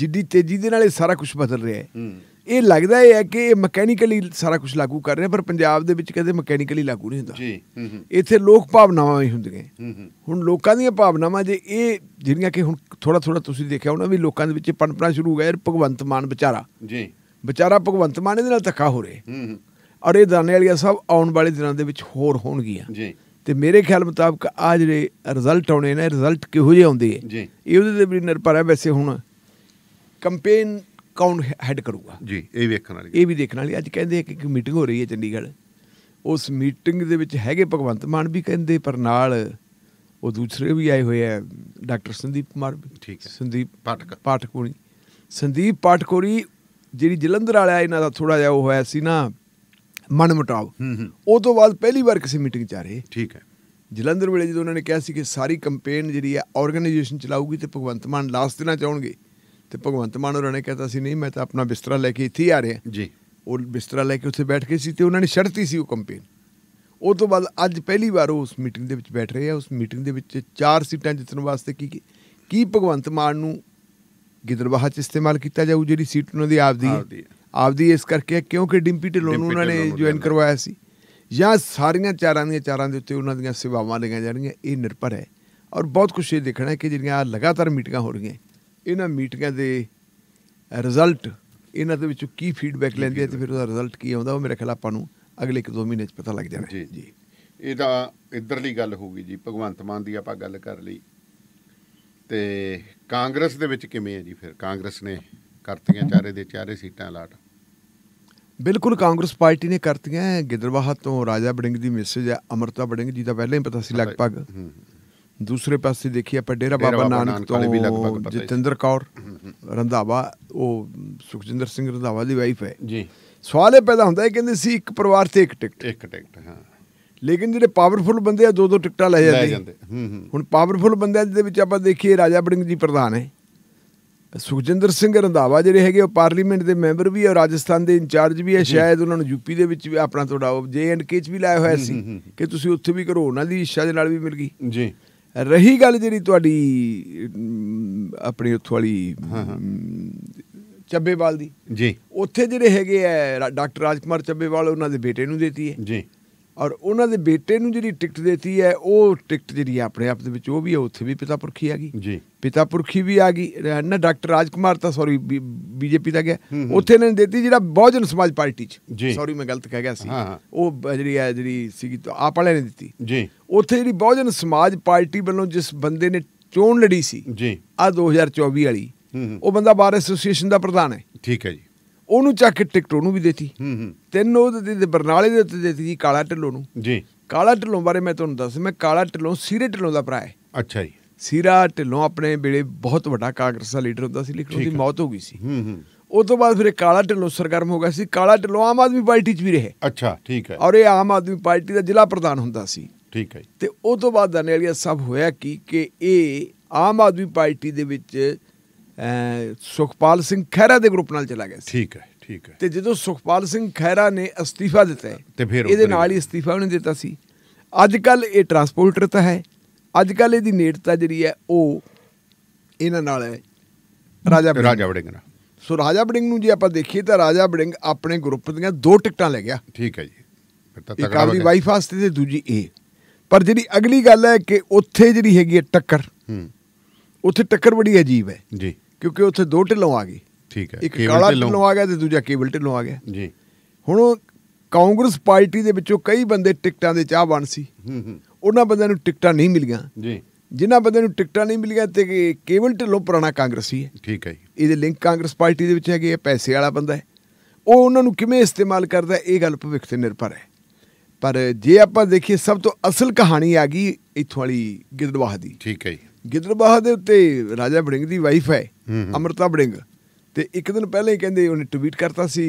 [SPEAKER 2] ਜਿੱਡੀ ਤੇਜ਼ੀ ਦੇ ਨਾਲ ਇਹ ਸਾਰਾ ਕੁਝ ਬਦਲ ਰਿਹਾ ਹੈ ਹੂੰ ਇਹ ਲੱਗਦਾ ਹੈ ਕਿ ਇਹ ਮਕੈਨੀਕਲੀ ਸਾਰਾ ਕੁਝ ਲਾਗੂ ਕਰ ਰਹੇ ਪਰ ਪੰਜਾਬ ਦੇ ਵਿੱਚ ਕਦੇ ਮਕੈਨੀਕਲੀ ਲਾਗੂ ਨਹੀਂ ਹੁੰਦਾ ਜੀ ਇੱਥੇ ਲੋਕ ਭਾਵਨਾਵਾਂ ਹੀ ਹੁੰਦੀਆਂ ਹੁਣ ਲੋਕਾਂ ਦੀਆਂ ਭਾਵਨਾਵਾਂ ਜੇ ਇਹ ਜਿਹੜੀਆਂ ਕਿ ਹੁਣ ਥੋੜਾ ਥੋੜਾ ਤੁਸੀਂ ਦੇਖਿਆ ਉਹਨਾਂ ਵੀ ਲੋਕਾਂ ਦੇ ਵਿੱਚ ਪਨਪਣਾ ਸ਼ੁਰੂ ਹੋ ਗਿਆ ਭਗਵੰਤ ਮਾਨ ਵਿਚਾਰਾ ਜੀ ਵਿਚਾਰਾ ਭਗਵੰਤ ਮਾਨ ਇਹਦੇ ਨਾਲ ਧੱਕਾ ਹੋ ਰਿਹਾ ਔਰ ਇਹ ਦਾਨੇ ਵਾਲੀਆਂ ਸਭ ਆਉਣ ਵਾਲੇ ਦਿਨਾਂ ਦੇ ਵਿੱਚ ਹੋਰ ਹੋਣਗੀਆਂ ਜੀ ਤੇ ਮੇਰੇ ਖਿਆਲ ਮੁਤਾਬਕ ਆ ਜਿਹੜੇ ਰਿਜ਼ਲਟ ਆਉਣੇ ਨੇ ਰਿਜ਼ਲਟ ਕਿਹੋ ਜਿਹੇ ਆਉਂਦੇ ਜੀ ਇਹ ਉਹਦੇ ਤੇ ਵੀ ਨਿਰਭਰ ਹੈ ਵੈਸੇ ਹੁਣ ਕੰਪੇਨ ਕੌਣ ਹੈਡ ਕਰੂਗਾ
[SPEAKER 3] ਜੀ ਇਹ ਵੇਖਣ ਵਾਲੀ
[SPEAKER 2] ਇਹ ਵੀ ਦੇਖਣ ਵਾਲੀ ਅੱਜ ਕਹਿੰਦੇ ਕਿ ਇੱਕ ਮੀਟਿੰਗ ਹੋ ਰਹੀ ਹੈ ਚੰਡੀਗੜ੍ਹ ਉਸ ਮੀਟਿੰਗ ਦੇ ਵਿੱਚ ਹੈਗੇ ਭਗਵੰਤ ਮਾਨ ਵੀ ਕਹਿੰਦੇ ਪਰ ਨਾਲ ਉਹ ਦੂਸਰੇ ਵੀ ਆਏ ਹੋਏ ਆ ਡਾਕਟਰ ਸੰਦੀਪ ਕੁਮਾਰ ਠੀਕ ਹੈ ਸੰਦੀਪ ਪਾਠਕ ਪਾਠਕੋਣੀ ਸੰਦੀਪ ਪਾਠਕੋਣੀ ਜਿਹੜੀ ਜਲੰਧਰ ਵਾਲਾ ਇਹਨਾਂ ਦਾ ਥੋੜਾ ਜਿਹਾ ਉਹ ਹੋਇਆ ਸੀ ਨਾ ਹੂੰ ਹੂੰ ਉਹ ਤੋਂ ਬਾਅਦ ਪਹਿਲੀ ਵਾਰ ਕਿਸੇ ਮੀਟਿੰਗ 'ਚ ਆ ਰਹੇ ਠੀਕ ਹੈ ਜਲੰਧਰ ਵੇਲੇ ਜਦੋਂ ਉਹਨਾਂ ਨੇ ਕਿਹਾ ਸੀ ਕਿ ਸਾਰੀ ਕੈਂਪੇਨ ਜਿਹੜੀ ਹੈ ਆਰਗੇਨਾਈਜੇਸ਼ਨ ਚਲਾਉਗੀ ਤੇ ਭਗਵੰਤ ਮਾਨ ਲਾਸਟ ਚ ਚਾਹਣਗੇ ਤੇ ਭਗਵੰਤ ਮਾਨ ਹੋਰਾਂ ਨੇ ਕਹਤਾ ਸੀ ਨਹੀਂ ਮੈਂ ਤਾਂ ਆਪਣਾ ਬਿਸਤਰਾ ਲੈ ਕੇ ਇੱਥੇ ਆ ਰਿਹਾ ਜੀ ਉਹ ਬਿਸਤਰਾ ਲੈ ਕੇ ਉੱਥੇ ਬੈਠ ਕੇ ਸੀ ਤੇ ਉਹਨਾਂ ਨੇ ਛੱਡਤੀ ਸੀ ਉਹ ਕੰਪੇਨ ਉਹ ਤੋਂ ਬਾਅਦ ਅੱਜ ਪਹਿਲੀ ਵਾਰ ਉਸ ਮੀਟਿੰਗ ਦੇ ਵਿੱਚ ਬੈਠ ਰਹੇ ਆ ਉਸ ਮੀਟਿੰਗ ਦੇ ਵਿੱਚ ਚਾਰ ਸੀਟਾਂ ਜਿੱਤਣ ਵਾਸਤੇ ਕੀ ਕੀ ਭਗਵੰਤ ਮਾਨ ਨੂੰ ਗਿੱਦੜਬਾਹਾ ਚ ਇਸਤੇਮਾਲ ਕੀਤਾ ਜਾਊ ਜਿਹੜੀ ਸੀਟ ਉਹਨਾਂ ਦੀ ਆਪਦੀ ਆਪਦੀ ਇਸ ਕਰਕੇ ਕਿਉਂਕਿ ਡਿੰਪੀ ਢਿੱਲੋਂ ਨੂੰ ਉਹਨਾਂ ਨੇ ਜੁਆਇਨ ਕਰਵਾਇਆ ਸੀ ਜਾਂ ਸਾਰੀਆਂ ਚਾਰਾਂ ਦੀਆਂ ਚਾਰਾਂ ਦੇ ਉੱਤੇ ਉਹਨਾਂ ਦੀਆਂ ਸੇਵਾਵਾਂ ਲਈਆਂ ਜਾਣੀਆਂ ਇਹ ਨਿਰਭਰ ਹੈ ਔਰ ਬਹੁਤ ਕੁਝ ਇਹ ਦੇਖਣਾ ਹੈ ਕਿ ਜਿਹੜੀਆਂ ਲਗਾਤਾਰ ਮੀਟਿੰਗਾਂ ਹੋ ਰਹੀਆਂ ਇਹਨਾਂ ਮੀਟਿੰਗਾਂ ਦੇ ਰਿਜ਼ਲਟ ਇਹਨਾਂ ਦੇ ਵਿੱਚੋਂ ਕੀ ਫੀਡਬੈਕ ਲੈਂਦੇ ਆ ਤੇ ਫਿਰ ਉਹਦਾ ਰਿਜ਼ਲਟ ਕੀ ਆਉਂਦਾ ਉਹ ਮੇਰੇ ਖਿਆਲ ਆਪਾਂ ਨੂੰ ਅਗਲੇ 1-2 ਮਹੀਨੇ 'ਚ ਪਤਾ ਲੱਗ ਜਾਣਾ ਜੀ ਜੀ
[SPEAKER 1] ਇਹਦਾ ਇਧਰਲੀ ਗੱਲ ਹੋ ਗਈ ਜੀ ਭਗਵੰਤ ਮਾਨ ਦੀ ਆਪਾਂ ਗੱਲ ਕਰ ਲਈ ਤੇ ਕਾਂਗਰਸ ਦੇ ਵਿੱਚ ਕਿਵੇਂ ਹੈ ਜੀ ਫਿਰ ਕਾਂਗਰਸ ਨੇ ਕਰਤੀਆਂ ਚਾਰੇ ਦੇ ਚਾਰੇ ਸੀਟਾਂ ਲਾਟ
[SPEAKER 2] ਬਿਲਕੁਲ ਕਾਂਗਰਸ ਪਾਰਟੀ ਨੇ ਕਰਤੀਆਂ ਗਿੱਦਰਵਾਹ ਤੋਂ ਰਾਜਾ ਬੜਿੰਗ ਦੀ ਮੈਸੇਜ ਹੈ ਅਮਰਤਾ ਬੜਿੰਗ ਜੀ ਦਾ ਪਹਿਲਾਂ ਹੀ ਪਤਾ ਸੀ ਲਗਭਗ ਦੂਸਰੇ ਪਾਸੇ ਦੇਖੀ ਆਪਾਂ ਡੇਰਾ ਬਾਬਾ ਨਾਨਕ ਤੋਂ ਵੀ ਲਗਭਗ ਜਤਿੰਦਰ ਕੌਰ ਰੰਧਾਵਾ ਉਹ ਸੁਖਜਿੰਦਰ ਸਿੰਘ ਰੰਧਾਵਾ ਦੀ ਵਾਈਫ ਹੈ ਜੀ ਸਵਾਲ ਇਹ ਪੈਦਾ ਹੁੰਦਾ ਹੈ ਕਹਿੰਦੇ ਸੀ ਇੱਕ ਪਰਿਵਾਰ ਤੇ ਇੱਕ ਟਿਕਟ ਇੱਕ ਟਿਕਟ ਹਾਂ ਲੇਕਿਨ ਜਿਹੜੇ ਪਾਵਰਫੁਲ ਬੰਦੇ ਆ ਦੋ ਦੋ ਟਿਕਟਾਂ ਲੈ ਜਾਂਦੇ ਹੁਣ ਪਾਵਰਫੁਲ ਬੰਦਿਆਂ ਦੇ ਵਿੱਚ ਆਪਾਂ ਦੇਖੀਏ ਰਾਜਾ ਬੜਿੰਗ ਜੀ ਪ੍ਰਧਾਨ ਹੈ ਸੁਖਜਿੰਦਰ ਸਿੰਘ ਰੰਧਾਵਾ ਜਿਹੜੇ ਹੈਗੇ ਉਹ ਪਾਰਲੀਮੈਂਟ ਦੇ ਮੈਂਬਰ ਵੀ ਹੈ ਰਾਜਸਥਾਨ ਦੇ ਇੰਚਾਰਜ ਵੀ ਹੈ ਸ਼ਾਇਦ ਉਹਨਾਂ ਨੂੰ ਯੂਪੀ ਦੇ ਵਿੱਚ ਵੀ ਆਪਣਾ ਤੁਹਾਡਾ ਜੇ ਐਂਡ ਕੇ ਚ ਵੀ ਲਾਇਆ ਹੋਇਆ ਸੀ ਕਿ ਤੁਸੀਂ ਉੱਥੇ ਵੀ ਕਰੋ ਉਹਨਾਂ ਦੀ ਇੱਛਾ ਦੇ ਨਾਲ ਵੀ ਮਿਲ ਗਈ ਜੀ ਰਹੀ ਗੱਲ ਜਿਹੜੀ ਤੁਹਾਡੀ ਆਪਣੀ ਉੱਥੋਂ ਵਾਲੀ ਚੱਬੇਵਾਲ ਦੀ ਜੀ ਉੱਥੇ ਜਿਹੜੇ ਹੈਗੇ ਆ ਡਾਕਟਰ ਰਾਜਕੁਮਾਰ ਚੱਬੇਵਾਲ ਉਹਨਾਂ ਦੇ ਬੇਟੇ ਨੂੰ ਦਿੱਤੀ ਹੈ ਜੀ ਔਰ ਉਹਨਾਂ ਦੇ ਬੇਟੇ ਨੂੰ ਜਿਹੜੀ ਟਿਕਟ ਦਿੱਤੀ ਹੈ ਉਹ ਟਿਕਟ ਜਿਹੜੀ ਆਪਣੇ ਆਪ ਦੇ ਵਿੱਚ ਉਹ ਵੀ ਉੱਥੇ ਵੀ ਪਿਤਾ ਪੁਰਖੀ ਆ ਗਈ ਜੀ ਪਿਤਾ ਪੁਰਖੀ ਵੀ ਆ ਗਈ ਨਾ ਡਾਕਟਰ ਰਾਜਕੁਮਾਰ ਤਾਂ ਸੌਰੀ ਬੀਜੇਪੀ ਦਾ ਗਿਆ ਉੱਥੇ ਇਹਨਾਂ ਨੇ ਦਿੱਤੀ ਜਿਹੜਾ ਬਹੁਜਨ ਸਮਾਜ ਪਾਰਟੀ ਚ ਸੌਰੀ ਮੈਂ ਗਲਤ ਕਹਿ ਗਿਆ ਸੀ ਉਹ ਜਿਹੜੀ ਹੈ ਜਿਹੜੀ ਸੀਗੀ ਆਪ ਵਾਲੇ ਨੇ ਦਿੱਤੀ ਜੀ ਉੱਥੇ ਜਿਹੜੀ ਬਹੁਜਨ ਸਮਾਜ ਪਾਰਟੀ ਵੱਲੋਂ ਜਿਸ ਬੰਦੇ ਨੇ ਚੋਣ ਲੜੀ ਸੀ ਜੀ ਆ 2024 ਵਾਲੀ ਉਹ ਬੰਦਾ ਬਾਰ ਐਸੋਸੀਏਸ਼ਨ ਦਾ ਪ੍ਰਧਾਨ ਹੈ ਠੀਕ ਹੈ ਜੀ ਉਹਨੂੰ ਚੱਕ ਕੇ ਟਿਕਟ ਉਹਨੂੰ ਵੀ ਦੇਤੀ ਹੂੰ ਹੂੰ ਤਿੰਨ ਉਹਦੇ ਤੇ ਬਰਨਾਲੇ ਦੇ ਉੱਤੇ ਦੇਤੀ ਜੀ ਕਾਲਾ ਢਿੱਲੋਂ ਨੂੰ ਜੀ ਕਾਲਾ ਢਿੱਲੋਂ ਬਾਰੇ ਮੈਂ ਤੁਹਾਨੂੰ ਦੱਸ ਮੈਂ ਕਾਲਾ ਢਿੱਲੋਂ ਸੀਰੇ ਢਿੱਲੋਂ ਦਾ ਭਰਾ ਹੈ ਅੱਛਾ ਜੀ ਸੀਰਾ ਢਿੱਲੋਂ ਆਪਣੇ ਵੇਲੇ ਬਹੁਤ ਵੱਡਾ ਕਾਂਗਰਸ ਦਾ ਲੀਡਰ ਹੁੰਦਾ ਸੀ ਲੇਕਿਨ ਦੀ ਮੌਤ ਹੋ ਗਈ ਸੀ ਹੂੰ ਹੂੰ ਉਸ ਤੋਂ ਬਾਅਦ ਫਿਰ ਕਾਲਾ ਢਿੱਲੋਂ ਸਰਗਰਮ ਹੋ ਗਿਆ ਸੀ ਕਾਲਾ ਢਿੱਲੋਂ ਆਮ ਆਦਮੀ ਪਾਰਟੀ 'ਚ ਵੀ ਰਹੇ ਅੱਛਾ ਠੀਕ ਹੈ ਔਰ ਇਹ ਆਮ ਆਦਮੀ ਪਾਰਟੀ ਦਾ ਜ਼ਿਲ੍ਹਾ ਪ੍ਰਧਾਨ ਹੁੰਦਾ ਸੀ ਠੀਕ ਹੈ ਤੇ ਉਸ ਤੋਂ ਬਾਅਦ ਦਾਨੇਲੀਆ ਸਭ ਹੋਇਆ ਕੀ ਕਿ ਇਹ ਆਮ ਆਦਮੀ ਪਾਰਟੀ ਦੇ ਵਿੱਚ ਸੁਖਪਾਲ ਸਿੰਘ ਖੈਰਾ ਦੇ ਗਰੁੱਪ ਨਾਲ ਚਲਾ ਗਿਆ ਸੀ
[SPEAKER 3] ਠੀਕ ਹੈ ਠੀਕ
[SPEAKER 2] ਹੈ ਤੇ ਜਦੋਂ ਸੁਖਪਾਲ ਸਿੰਘ ਖੈਰਾ ਨੇ ਅਸਤੀਫਾ ਦਿੱਤਾ ਤੇ ਫਿਰ ਇਹਦੇ ਨਾਲ ਹੀ ਅਸਤੀਫਾ ਉਹਨੇ ਦਿੱਤਾ ਸੀ ਅੱਜ ਕੱਲ ਇਹ ਟਰਾਂਸਪੋਰਟਰ ਤਾਂ ਹੈ ਅੱਜ ਕੱਲ ਇਹਦੀ ਨੇੜਤਾ ਜਿਹੜੀ ਹੈ ਉਹ ਇਹਨਾਂ ਨਾਲ ਹੈ ਰਾਜਾ ਰਾਜਾ ਬੜਿੰਗ ਨਾਲ ਸੋ ਰਾਜਾ ਬੜਿੰਗ ਨੂੰ ਜੇ ਆਪਾਂ ਦੇਖੀਏ ਤਾਂ ਰਾਜਾ ਬੜਿੰਗ ਆਪਣੇ ਗਰੁੱਪ ਦੀਆਂ ਦੋ ਟਿਕਟਾਂ ਲੈ ਗਿਆ
[SPEAKER 3] ਠੀਕ ਹੈ ਜੀ ਇੱਕ ਵੀ
[SPEAKER 2] ਵਾਈਫ ਵਾਸਤੇ ਤੇ ਦੂਜੀ ਇਹ ਪਰ ਜਿਹੜੀ ਅਗਲੀ ਗੱਲ ਹੈ ਕਿ ਉੱਥੇ ਜਿਹੜੀ ਹੈਗੀ ਟੱਕਰ ਹੂੰ ਉੱਥੇ ਟੱਕਰ ਬੜੀ ਅਜੀਬ ਹੈ ਜੀ ਕਿਉਂਕਿ ਉੱਥੇ ਦੋ ਢਿੱਲੋਂ ਆ ਗਈ
[SPEAKER 3] ਠੀਕ ਹੈ ਇੱਕ ਕਾਲਾ ਢਿੱਲੋਂ
[SPEAKER 2] ਆ ਗਿਆ ਤੇ ਦੂਜਾ ਕੇਬਲ ਢਿੱਲੋਂ ਆ ਗਿਆ ਜੀ ਹੁਣ ਕਾਂਗਰਸ ਪਾਰਟੀ ਦੇ ਵਿੱਚੋਂ ਕਈ ਬੰਦੇ ਟਿਕਟਾਂ ਦੇ ਚਾਹਵਾਨ ਸੀ ਹੂੰ ਹੂੰ ਉਹਨਾਂ ਬੰਦਿਆਂ ਨੂੰ ਟਿਕਟਾਂ ਨਹੀਂ ਮਿਲੀਆਂ ਜੀ ਜਿਨ੍ਹਾਂ ਬੰਦਿਆਂ ਨੂੰ ਟਿਕਟਾਂ ਨਹੀਂ ਮਿਲੀਆਂ ਤੇ ਕੇਵਲ ਢਿੱਲੋਂ ਪੁਰਾਣਾ ਕਾਂਗਰਸੀ ਹੈ ਠੀਕ ਹੈ ਇਹਦੇ ਲਿੰਕ ਕਾਂਗਰਸ ਪਾਰਟੀ ਦੇ ਵਿੱਚ ਹੈਗੇ ਇਹ ਪੈਸੇ ਵਾਲਾ ਬੰਦਾ ਹੈ ਉਹ ਉਹਨਾਂ ਨੂੰ ਕਿਵੇਂ ਇਸਤੇਮਾਲ ਕਰਦਾ ਇਹ ਗੱਲ ਭਵਿੱਖ ਤੇ ਨਿਰਭਰ ਹੈ ਪਰ ਜੇ ਆਪਾਂ ਦੇਖੀਏ ਸਭ ਤੋਂ ਅਸਲ ਕਹਾਣੀ ਆ ਗਈ ਇਥੋਂ ਵਾਲੀ ਗਿੱਦੜਵਾਹ ਦੀ ਠੀਕ ਹੈ ਜੀ ਗਿੱਦੜਬਾਹ ਦੇ ਉੱਤੇ ਰਾਜਾ ਬੜਿੰਗ ਦੀ ਵਾਈਫ ਹੈ ਅਮਰਤਾ ਬੜਿੰਗ ਤੇ ਇੱਕ ਦਿਨ ਪਹਿਲਾਂ ਹੀ ਕਹਿੰਦੇ ਉਹਨੇ ਟਵੀਟ ਕਰਤਾ ਸੀ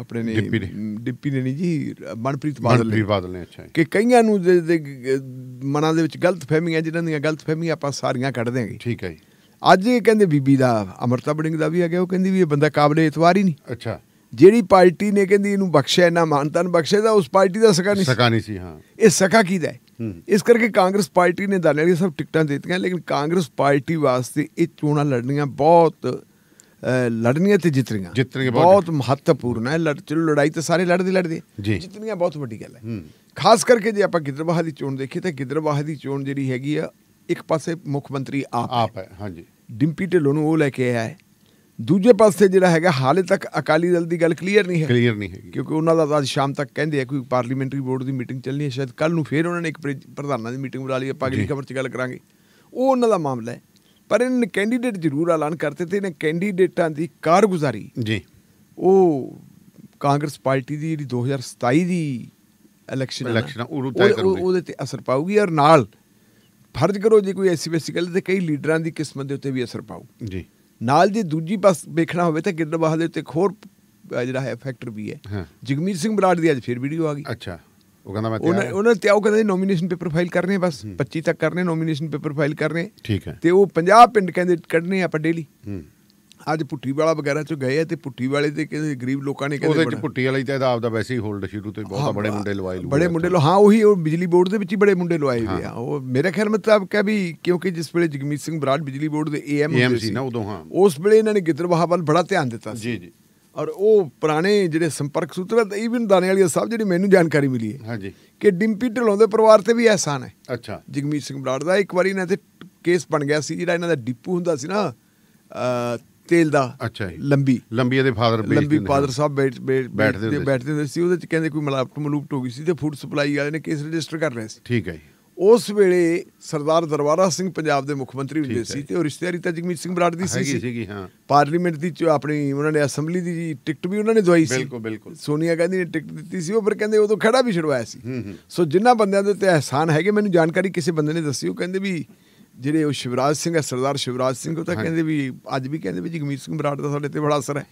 [SPEAKER 2] ਆਪਣੇ ਨੇ ਡਿੱਪੀ ਨੇ ਨਹੀਂ ਜੀ ਮਨਪ੍ਰੀਤ ਬਾਦਲ ਨੇ ਅੱਛਾ ਕਿ ਕਈਆਂ ਨੂੰ ਮਨਾਂ ਦੇ ਵਿੱਚ ਗਲਤ ਫਹਿਮੀਆਂ ਜਿਨ੍ਹਾਂ ਦੀਆਂ ਗਲਤ ਫਹਿਮੀਆਂ ਆਪਾਂ ਸਾਰੀਆਂ ਕੱਢ ਦੇਾਂਗੇ ਠੀਕ ਹੈ ਜੀ ਅੱਜ ਇਹ ਕਹਿੰਦੇ ਬੀਬੀ ਦਾ ਅਮਰਤਾ ਬੜਿੰਗ ਦਾ ਵੀ ਆ ਗਿਆ ਉਹ ਕਹਿੰਦੀ ਵੀ ਇਹ ਬੰਦਾ ਕਾਬਲੇ ਇਤਵਾਰ ਹੀ ਨਹੀਂ ਅੱਛਾ ਜਿਹੜੀ ਪਾਰਟੀ ਨੇ ਕਹਿੰਦੀ ਇਹਨੂੰ ਬਖਸ਼ਿਆ ਨਾ ਮਾਨਤਨ ਬਖਸ਼ੇ ਦਾ ਉਸ ਪਾਰਟੀ ਦਾ ਸਕਾ ਨਹੀਂ ਸਕਾ ਨਹੀਂ ਸੀ ਹਾਂ ਇਹ ਸਕਾ ਕੀਦਾ ਹੈ ਇਸ ਕਰਕੇ ਕਾਂਗਰਸ ਪਾਰਟੀ ਨੇ ਦਾਨੇ ਵਾਲੀ ਸਭ ਟਿਕਟਾਂ ਦਿੱਤੀਆਂ ਲੇਕਿਨ ਕਾਂਗਰਸ ਪਾਰਟੀ ਵਾਸਤੇ ਇਹ ਚੋਣਾਂ ਲੜਨੀਆਂ ਬਹੁਤ ਲੜਨੀਆਂ ਤੇ ਜਿੱਤਣੀਆਂ ਜਿੱਤਣੀਆਂ ਬਹੁਤ ਮਹੱਤਵਪੂਰਨ ਹੈ ਲੜ ਚਲੋ ਲੜਾਈ ਤਾਂ ਸਾਰੇ ਲੜਦੇ ਲੜਦੇ ਜਿੱਤਣੀਆਂ ਬਹੁਤ ਵੱਡੀ ਗੱਲ ਹੈ ਖਾਸ ਕਰਕੇ ਜੇ ਆਪਾਂ ਗਿੱਦਰਵਾਹ ਦੀ ਚੋਣ ਦੇਖੀ ਤਾਂ ਗਿੱਦਰਵਾਹ ਦੀ ਚੋਣ ਜਿਹੜੀ ਹੈਗੀ ਆ ਇੱਕ ਪਾਸੇ ਮੁੱਖ ਮੰਤਰੀ ਆਪ ਆਪ ਹੈ ਹਾਂਜੀ ਡਿੰਪੀ ਢਿੱਲੋਂ ਨੂੰ ਉਹ ਲੈ ਕੇ ਆਇਆ ਹੈ ਦੂਜੇ ਪਾਸੇ ਜਿਹੜਾ ਹੈਗਾ ਹਾਲੇ ਤੱਕ ਅਕਾਲੀ ਦਲ ਦੀ ਗੱਲ ਕਲੀਅਰ ਨਹੀਂ ਹੈ ਕਲੀਅਰ ਨਹੀਂ ਹੈ ਕਿਉਂਕਿ ਉਹਨਾਂ ਦਾ ਅੱਜ ਸ਼ਾਮ ਤੱਕ ਕਹਿੰਦੇ ਆ ਕੋਈ ਪਾਰਲੀਮੈਂਟਰੀ ਬੋਰਡ ਦੀ ਮੀਟਿੰਗ ਚੱਲਣੀ ਹੈ ਸ਼ਾਇਦ ਕੱਲ ਨੂੰ ਫੇਰ ਉਹਨਾਂ ਨੇ ਇੱਕ ਪ੍ਰਧਾਨਾਂ ਦੀ ਮੀਟਿੰਗ ਬੁਲਾ ਲਈ ਆਪਾਂ ਅਗਲੀ ਖਬਰ 'ਚ ਗੱਲ ਕਰਾਂਗੇ ਉਹ ਉਹਨਾਂ ਦਾ ਮਾਮਲਾ ਹੈ ਪਰ ਇਹਨਾਂ ਨੇ ਕੈਂਡੀਡੇਟ ਜ਼ਰੂਰ ਐਲਾਨ ਕਰਤੇ ਤੇ ਇਹਨਾਂ ਕੈਂਡੀਡੇਟਾਂ ਦੀ ਕਾਰਗੁਜ਼ਾਰੀ ਜੀ ਉਹ ਕਾਂਗਰਸ ਪਾਰਟੀ ਦੀ ਜਿਹੜੀ 2027 ਦੀ ਇਲੈਕਸ਼ਨ ਇਲੈਕਸ਼ਨ ਉਹਦੇ ਤੇ ਅਸਰ ਪਾਊਗੀ ਔਰ ਨਾਲ ਫਰਜ਼ ਕਰੋ ਜੇ ਕੋਈ ਐਸੀ ਗੱਲ ਤੇ ਕਈ ਲੀਡਰਾਂ ਦੀ ਕਿਸਮਤ ਦੇ ਉੱਤੇ ਵੀ ਅਸਰ ਪਾਊ ਜੀ ਨਾਲ ਜੇ ਦੂਜੀ ਪਾਸ ਵੇਖਣਾ ਹੋਵੇ ਤਾਂ ਗਿੱਦੜ ਬਾਹ ਦੇ ਉੱਤੇ ਖੋਰ ਜਿਹੜਾ ਹੈ ਫੈਕਟਰ ਵੀ ਹੈ ਜਗਮੀਤ ਸਿੰਘ ਬਰਾੜ ਦੀ ਅੱਜ ਫਿਰ ਵੀਡੀਓ ਆ ਗਈ ਅੱਛਾ ਉਹ ਕਹਿੰਦਾ ਮੈਂ ਉਹਨਾਂ ਉਹਨਾਂ ਤੇ ਉਹ ਕਹਿੰਦੇ ਨੋਮੀਨੇਸ਼ਨ ਪੇਪਰ ਫਾਈਲ ਕਰਨੇ ਬਸ 25 ਤੱਕ ਕਰਨੇ ਨੋਮੀਨੇਸ਼ਨ ਪੇਪਰ ਫਾਈਲ ਕਰਨੇ ਠੀਕ ਹੈ ਤੇ ਉਹ 50 ਪਿੰਡ ਕਹਿੰਦੇ ਕੱਢਨੇ ਆਪਾਂ ਡੇਲੀ ਅੱਜ ਪੁੱਠੀ ਵਾਲਾ ਵਗੈਰਾ ਚ ਗਏ ਤੇ ਪੁੱਠੀ ਵਾਲੇ ਤੇ ਕਿਸੇ ਗਰੀਬ ਲੋਕਾਂ ਨੇ ਕਹਿੰਦੇ ਉਹਦੇ ਚ ਪੁੱਠੀ ਵਾਲੇ ਤੇ
[SPEAKER 1] ਆਪ ਦਾ ਵੈਸੇ ਹੀ ਹੋਲਡ ਸ਼ੁਰੂ ਤੋਂ ਬਹੁਤ ਬੜੇ ਮੁੰਡੇ ਲਵਾਏ ਲੂ ਬੜੇ ਮੁੰਡੇ ਲੋ
[SPEAKER 2] ਹਾਂ ਉਹੀ ਉਹ ਬਿਜਲੀ ਬੋਰਡ ਦੇ ਵਿੱਚ ਹੀ ਬੜੇ ਮੁੰਡੇ ਲਵਾਏ ਹੋਏ ਆ ਉਹ ਮੇਰੇ ਖਿਆਲ ਮੁਤਾਬਕ ਹੈ ਵੀ ਕਿਉਂਕਿ ਜਿਸ ਵੇਲੇ ਜਗਮੀਤ ਸਿੰਘ ਬਰਾੜ ਬਿਜਲੀ ਬੋਰਡ ਦੇ ਏਐਮ ਸੀ ਨਾ ਉਦੋਂ ਹਾਂ ਉਸ ਵੇਲੇ ਇਹਨਾਂ ਨੇ ਗਿੱਦੜ ਵੱਲ ਬੜਾ ਧਿਆਨ ਦਿੱਤਾ ਸੀ ਜੀ ਜੀ ਔਰ ਉਹ ਪੁਰਾਣੇ ਜਿਹੜੇ ਸੰਪਰਕ ਸੂਤਰ ਵੀ ਦਾਨੇ ਵਾਲੀ ਸਭ ਜਿਹੜੀ ਮੈਨੂੰ ਜਾਣਕਾਰੀ ਮਿਲੀ ਹੈ ਹਾਂਜੀ ਕਿ ਡਿੰਪੀ ਢਲੋਂ ਦੇ ਪਰਿਵਾਰ ਤੇ ਵੀ ਐਹਸਾਨ ਹੈ ਅੱਛਾ ਜਗਮੀਤ ਸਿੰਘ ਬਰਾੜ ਦਾ ਇੱਕ ਵਾਰੀ ਇਹਨਾਂ ਤੇ ਕੇਸ ਬਣ ਗਿਆ ਸੀ ਜਿਹੜਾ ਇਹਨਾਂ ਦਾ ਡਿਪੂ ਹੁੰਦਾ ਸੀ ਨਾ ਤੇਲ ਦਾ ਅੱਛਾ
[SPEAKER 1] ਜੀ ਲੰਬੀ ਲੰਬੀ ਇਹਦੇ ਫਾਦਰ ਲੰਬੀ ਫਾਦਰ ਸਾਹਿਬ ਬੈਠਦੇ ਬੈਠਦੇ
[SPEAKER 2] ਹੁੰਦੇ ਸੀ ਉਹਦੇ ਚ ਕਹਿੰਦੇ ਕੋਈ ਮਲਾਪਟ ਮਲੂਪਟ ਹੋ ਗਈ ਸੀ ਤੇ ਫੂਡ ਸਪਲਾਈ ਵਾਲੇ ਨੇ ਕੇਸ ਰਜਿਸਟਰ ਕਰ ਲਿਆ ਸੀ ਠੀਕ ਹੈ ਜੀ ਉਸ ਵੇਲੇ ਸਰਦਾਰ ਦਰਬਾਰਾ ਸਿੰਘ ਪੰਜਾਬ ਦੇ ਮੁੱਖ ਮੰਤਰੀ ਹੁੰਦੇ ਸੀ ਤੇ ਉਹ ਰਿਸ਼ਤੇਦਾਰੀ ਤਾਂ ਜਗਮੀਤ ਸਿੰਘ ਬਰਾੜ ਦੀ ਸੀ ਸੀਗੀ ਹਾਂ ਪਾਰਲੀਮੈਂਟ ਦੀ ਆਪਣੀ ਉਹਨਾਂ ਨੇ ਅਸੈਂਬਲੀ ਦੀ ਟਿਕਟ ਵੀ ਉਹਨਾਂ ਨੇ ਦਵਾਈ ਸੀ ਬਿਲਕੁਲ ਬਿਲਕੁਲ ਸੋਨੀਆ ਗਾਂਧੀ ਨੇ ਟਿਕਟ ਦਿੱਤੀ ਸੀ ਉਹ ਪਰ ਕਹਿੰਦੇ ਉਦੋਂ ਖੜਾ ਵੀ ਛਡਵਾਇਆ ਸੀ ਸੋ ਜਿੰਨਾ ਬੰਦਿਆਂ ਦੇ ਤੇ ਅਹਿਸਾਨ ਹੈਗੇ ਮੈਨੂੰ ਜਾਣਕਾਰੀ ਕਿਸੇ ਬੰਦੇ ਨੇ ਦੱਸੀ ਉਹ ਕਹਿੰਦੇ ਵੀ ਜਿਹੜੇ ਉਹ ਸ਼ਿਵਰਾਜ ਸਿੰਘ ਹੈ ਸਰਦਾਰ ਸ਼ਿਵਰਾਜ ਸਿੰਘ ਉਹ ਤਾਂ ਕਹਿੰਦੇ ਵੀ ਅੱਜ ਵੀ ਕਹਿੰਦੇ ਵੀ ਜਗਮੀਤ ਸਿੰਘ ਬਰਾੜ ਦਾ ਸਾਡੇ ਤੇ ਬੜਾ ਅਸਰ ਹੈ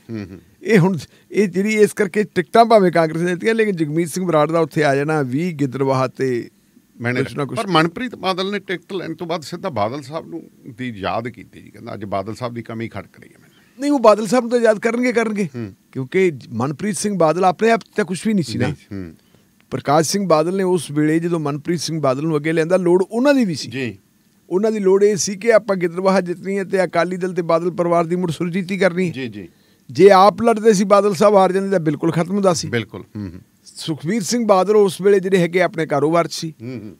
[SPEAKER 2] ਇਹ ਹੁਣ ਇਹ ਜਿਹੜੀ ਇਸ ਕਰਕੇ ਟਿਕਟਾਂ ਭਾਵੇਂ ਕਾਂਗਰਸ ਨੇ ਦਿੱਤੀਆਂ ਲੇਕਿਨ ਜਗਮੀਤ ਸਿੰਘ ਬਰਾੜ ਦਾ ਉੱਥੇ ਆ ਜਾਣਾ 20 ਗਿੱਦਰਵਾਹ ਤੇ ਮੈਨੇ ਪਰ
[SPEAKER 1] ਮਨਪ੍ਰੀਤ ਬਾਦਲ ਨੇ ਟਿਕਟ ਲੈਣ ਤੋਂ ਬਾਅਦ ਸਿੱਧਾ ਬਾਦਲ ਸਾਹਿਬ ਨੂੰ ਦੀ ਯਾਦ ਕੀਤੀ ਜੀ ਕਹਿੰਦਾ ਅੱਜ ਬਾਦਲ ਸਾਹਿਬ ਦੀ ਕਮੀ
[SPEAKER 2] ਖੜਕ ਰਹੀ ਹੈ ਮੈਨੂੰ ਨਹੀਂ ਉਹ ਬਾਦਲ ਸਾਹਿਬ ਨੂੰ ਤਾਂ ਯਾਦ ਕਰਨਗੇ ਕਰਨਗੇ ਕਿਉਂਕਿ ਮਨਪ੍ਰੀਤ ਸਿੰਘ ਬਾਦਲ ਆਪਣੇ ਆਪ ਤਾਂ ਕੁਝ ਵੀ ਨਹੀਂ ਸੀ ਨਾ ਪ੍ਰਕਾਸ਼ ਸਿੰਘ ਬਾਦਲ ਨੇ ਉਸ ਵੇਲੇ ਜਦੋਂ ਮਨਪ੍ਰੀਤ ਸਿੰਘ ਬਾਦਲ ਨੂੰ ਅੱਗੇ ਲੈਂਦਾ ਲੋੜ ਉਹਨਾਂ ਦੀ ਵੀ ਸੀ ਜੀ ਉਹਨਾਂ ਦੀ ਲੋੜ ਇਹ ਸੀ ਕਿ ਆਪਾਂ ਗਿੱਦੜਵਾਹ ਜਿੱਤਣੀ ਹੈ ਤੇ ਅਕਾਲੀ ਦਲ ਤੇ ਬਾਦਲ ਪਰਿਵਾਰ ਦੀ ਮੁੜ ਸੁਰਜੀਤੀ ਕਰਨੀ ਜੀ ਜੀ ਜੇ ਆਪ ਲੜਦੇ ਸੀ ਬਾਦਲ ਸਾਹਿਬ ਹਾਰ ਜਾਂਦੇ ਤਾਂ ਬਿਲਕੁਲ ਖਤਮ ਹੁੰਦਾ ਸੀ ਬਿਲਕੁਲ ਹੂੰ ਸੁਖਵੀਰ ਸਿੰਘ ਬਾਦਲ ਉਸ ਵੇਲੇ ਜਿਹੜੇ ਹੈਗੇ ਆਪਣੇ ਕਾਰੋਬਾਰ 'ਚ ਸੀ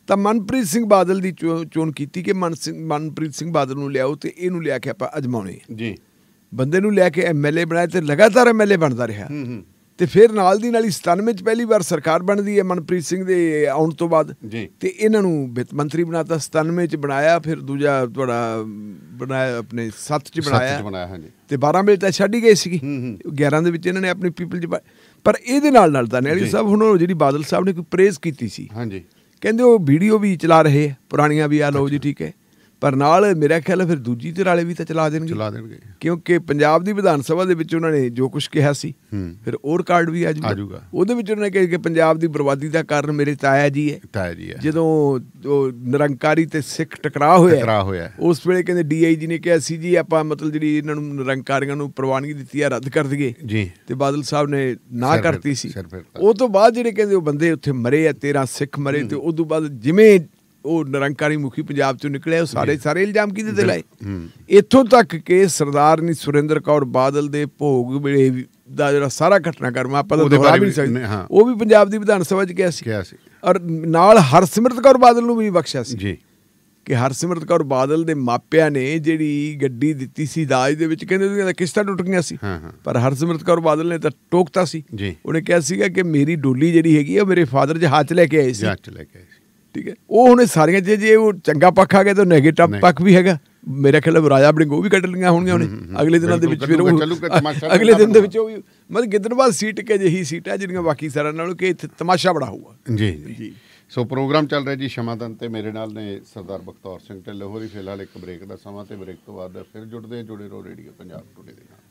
[SPEAKER 2] ਤਾਂ ਮਨਪ੍ਰੀਤ ਸਿੰਘ ਬਾਦਲ ਦੀ ਚੋਣ ਕੀਤੀ ਕਿ ਮਨ ਸਿੰਘ ਮਨਪ੍ਰੀਤ ਸਿੰਘ ਬਾਦਲ ਨੂੰ ਲਿਆਓ ਤੇ ਇਹਨੂੰ ਲਿਆ ਕੇ ਆਪਾਂ ਅਜਮਾਉਣੇ ਜੀ ਬੰਦੇ ਨੂੰ ਲੈ ਕੇ ਐਮਐਲਏ ਬਣਾਇਆ ਤੇ ਲਗਾਤਾਰ ਐਮਐਲਏ ਬਣਦਾ ਰਿਹਾ ਹੂੰ ਹੂੰ ਤੇ ਫਿਰ ਨਾਲ ਦੀ ਨਾਲ ਹੀ 97 ਚ ਪਹਿਲੀ ਵਾਰ ਸਰਕਾਰ ਬਣਦੀ ਹੈ ਮਨਪ੍ਰੀਤ ਸਿੰਘ ਦੇ ਆਉਣ ਤੋਂ ਬਾਅਦ ਤੇ ਇਹਨਾਂ ਨੂੰ ਵਿੱਤ ਮੰਤਰੀ ਬਣਾਤਾ 97 ਚ ਬਣਾਇਆ ਫਿਰ ਦੂਜਾ ਤੁਹਾਡਾ ਬਣਾਇਆ ਆਪਣੇ 7 ਚ ਬਣਾਇਆ ਤੇ 12 ਮਿਲ ਤਾਂ ਛੱਡ ਹੀ ਗਏ ਸੀਗੀ 11 ਦੇ ਵਿੱਚ ਇਹਨਾਂ ਨੇ ਆਪਣੀ ਪੀਪਲ ਚ ਪਰ ਇਹਦੇ ਨਾਲ ਨਾਲ ਤਾਂ ਨੇੜੀ ਸਭ ਹੁਣ ਜਿਹੜੀ ਬਾਦਲ ਸਾਹਿਬ ਨੇ ਕੋਈ ਪ੍ਰੇਜ਼ ਕੀਤੀ ਸੀ ਹਾਂਜੀ ਕਹਿੰਦੇ ਉਹ ਵੀਡੀਓ ਵੀ ਚਲਾ ਰਹੇ ਪੁਰਾਣੀਆਂ ਵੀ ਆ ਲੋ ਜੀ ਠੀਕ ਹੈ ਪਰ ਨਾਲ ਮੇਰਾ ਖਿਆਲ ਹੈ ਫਿਰ ਦੂਜੀ ਧਿਰ ਵਾਲੇ ਵੀ ਤਾਂ ਚਲਾ ਦੇਣਗੇ ਚਲਾ ਦੇਣਗੇ ਕਿਉਂਕਿ ਪੰਜਾਬ ਦੀ ਵਿਧਾਨ ਸਭਾ ਦੇ ਵਿੱਚ ਉਹਨਾਂ ਨੇ ਜੋ ਕੁਝ ਕਿਹਾ ਸੀ ਫਿਰ ਹੋਰ ਕਾਰਡ ਵੀ ਆ ਜਾਊਗਾ ਉਹਦੇ ਵਿੱਚ ਉਹਨਾਂ ਨੇ ਕਿਹਾ ਕਿ ਪੰਜਾਬ ਦੀ ਬਰਬਾਦੀ ਦਾ ਕਾਰਨ ਮੇਰੇ ਤਾਇਆ ਜੀ ਹੈ ਤਾਇਆ ਜੀ ਹੈ ਜਦੋਂ ਉਹ ਨਿਰੰਕਾਰੀ ਤੇ ਸਿੱਖ ਟਕਰਾ ਹੋਇਆ ਟਕਰਾ ਹੋਇਆ ਉਸ ਵੇਲੇ ਕਹਿੰਦੇ ਡੀਆਈਜੀ ਨੇ ਕਿਹਾ ਸੀ ਜੀ ਆਪਾਂ ਮਤਲਬ ਜਿਹੜੀ ਇਹਨਾਂ ਨੂੰ ਨਿਰੰਕਾਰੀਆਂ ਨੂੰ ਪ੍ਰਵਾਨਗੀ ਦਿੱਤੀ ਆ ਰੱਦ ਕਰ ਦਈਏ ਜੀ ਤੇ ਬਾਦਲ ਸਾਹਿਬ ਨੇ ਨਾ ਕਰਤੀ ਸੀ ਉਹ ਤੋਂ ਬਾਅਦ ਜਿਹੜੇ ਕਹਿੰਦੇ ਉਹ ਬੰਦੇ ਉੱਥੇ ਮਰੇ ਆ 13 ਸਿੱਖ ਮਰੇ ਤੇ ਉਸ ਤੋਂ ਬਾਅਦ ਜਿਵੇਂ ਉਹ ਨਿਰੰਕਾਰੀ ਮੁਖੀ ਪੰਜਾਬ ਚੋਂ ਨਿਕਲਿਆ ਉਹ ਸਾਰੇ ਸਾਰੇ ਇਲਜ਼ਾਮ ਕਿਹਦੇ ਤੇ ਲਾਏ ਇੱਥੋਂ ਤੱਕ ਕਿ ਸਰਦਾਰਨੀ ਸੁਰਿੰਦਰ ਕੌਰ ਬਾਦਲ ਦੇ ਭੋਗ ਵੇਲੇ ਦਾ ਜਿਹੜਾ ਸਾਰਾ ਘਟਨਾਕ੍ਰਮ ਆਪਾਂ ਤਾਂ ਦੁਹਰਾ ਵੀ ਨਹੀਂ ਸਕਦੇ ਉਹ ਵੀ ਪੰਜਾਬ ਦੀ ਵਿਧਾਨ ਸਭਾ 'ਚ ਗਿਆ ਸੀ ਗਿਆ ਸੀ ਔਰ ਨਾਲ ਹਰਸਿਮਰਤ ਕੌਰ ਬਾਦਲ ਨੂੰ ਵੀ ਬਖਸ਼ਿਆ ਸੀ ਜੀ ਕਿ ਹਰਸਿਮਰਤ ਕੌਰ ਬਾਦਲ ਦੇ ਮਾਪਿਆਂ ਨੇ ਜਿਹੜੀ ਗੱਡੀ ਦਿੱਤੀ ਸੀ ਦਾਜ ਦੇ ਵਿੱਚ ਕਹਿੰਦੇ ਉਹਦੀਆਂ ਕਿਸ਼ਤਾਂ ਟੁੱਟ ਗਈਆਂ ਸੀ ਪਰ ਹਰਸਿਮਰਤ ਕੌਰ ਬਾਦਲ ਨੇ ਤਾਂ ਟੋਕਤਾ ਸੀ ਉਹਨੇ ਕਿਹਾ ਸੀਗਾ ਕਿ ਮੇਰੀ ਡੋਲੀ ਜਿਹੜੀ ਹੈਗੀ ਆ ਮੇਰੇ ਫਾਦਰ ਜਹਾਜ਼ ਲੈ ਕੇ ਆਏ ਸੀ ਜਹਾਜ਼ ਲੈ ਕੇ ਆਏ ਸੀ ਠੀਕ ਹੈ ਉਹ ਹੁਣ ਸਾਰੀਆਂ ਜੇ ਜੇ ਉਹ ਚੰਗਾ ਪੱਖ ਆ ਗਿਆ ਤਾਂ ਨੈਗੇਟਿਵ ਪੱਖ ਵੀ ਹੈਗਾ ਮੇਰੇ ਖਿਆਲ ਰਾਜਾ ਬੜਿੰਗ ਉਹ ਵੀ ਕੱਢ ਲੀਆਂ ਹੋਣਗੀਆਂ ਉਹਨੇ ਅਗਲੇ ਦਿਨਾਂ ਦੇ ਵਿੱਚ ਫਿਰ ਉਹ ਅਗਲੇ ਦਿਨ ਦੇ ਵਿੱਚ ਉਹ ਵੀ ਮਤਲਬ ਗਿੱਦੜਬਾਦ ਸੀਟ ਕੇ ਜਹੀ ਸੀਟ ਹੈ ਜਿਹੜੀਆਂ ਬਾਕੀ ਸਾਰਿਆਂ ਨਾਲੋਂ ਕਿ ਇੱਥੇ ਤਮਾਸ਼ਾ ਬੜਾ ਹੋਊਗਾ ਜੀ ਜੀ ਸੋ ਪ੍ਰੋਗਰਾਮ ਚੱਲ ਰਿਹਾ ਜੀ ਸ਼ਮਾਦਨ ਤੇ ਮੇਰੇ ਨਾਲ
[SPEAKER 1] ਨੇ ਸਰਦਾਰ ਬਖਤੌਰ ਸਿੰਘ ਢਿੱਲੋਂ ਫਿਲਹਾਲ ਇੱਕ ਬ੍ਰੇਕ ਦਾ ਸਮਾਂ ਤੇ ਬ੍ਰੇਕ ਤੋਂ ਬਾਅਦ ਫਿਰ ਜੁੜਦੇ ਜੁੜੇ ਰਹੋ ਰੇਡੀਓ ਪੰਜਾਬ ਟੁਡੇ
[SPEAKER 2] ਦੇ ਨਾਲ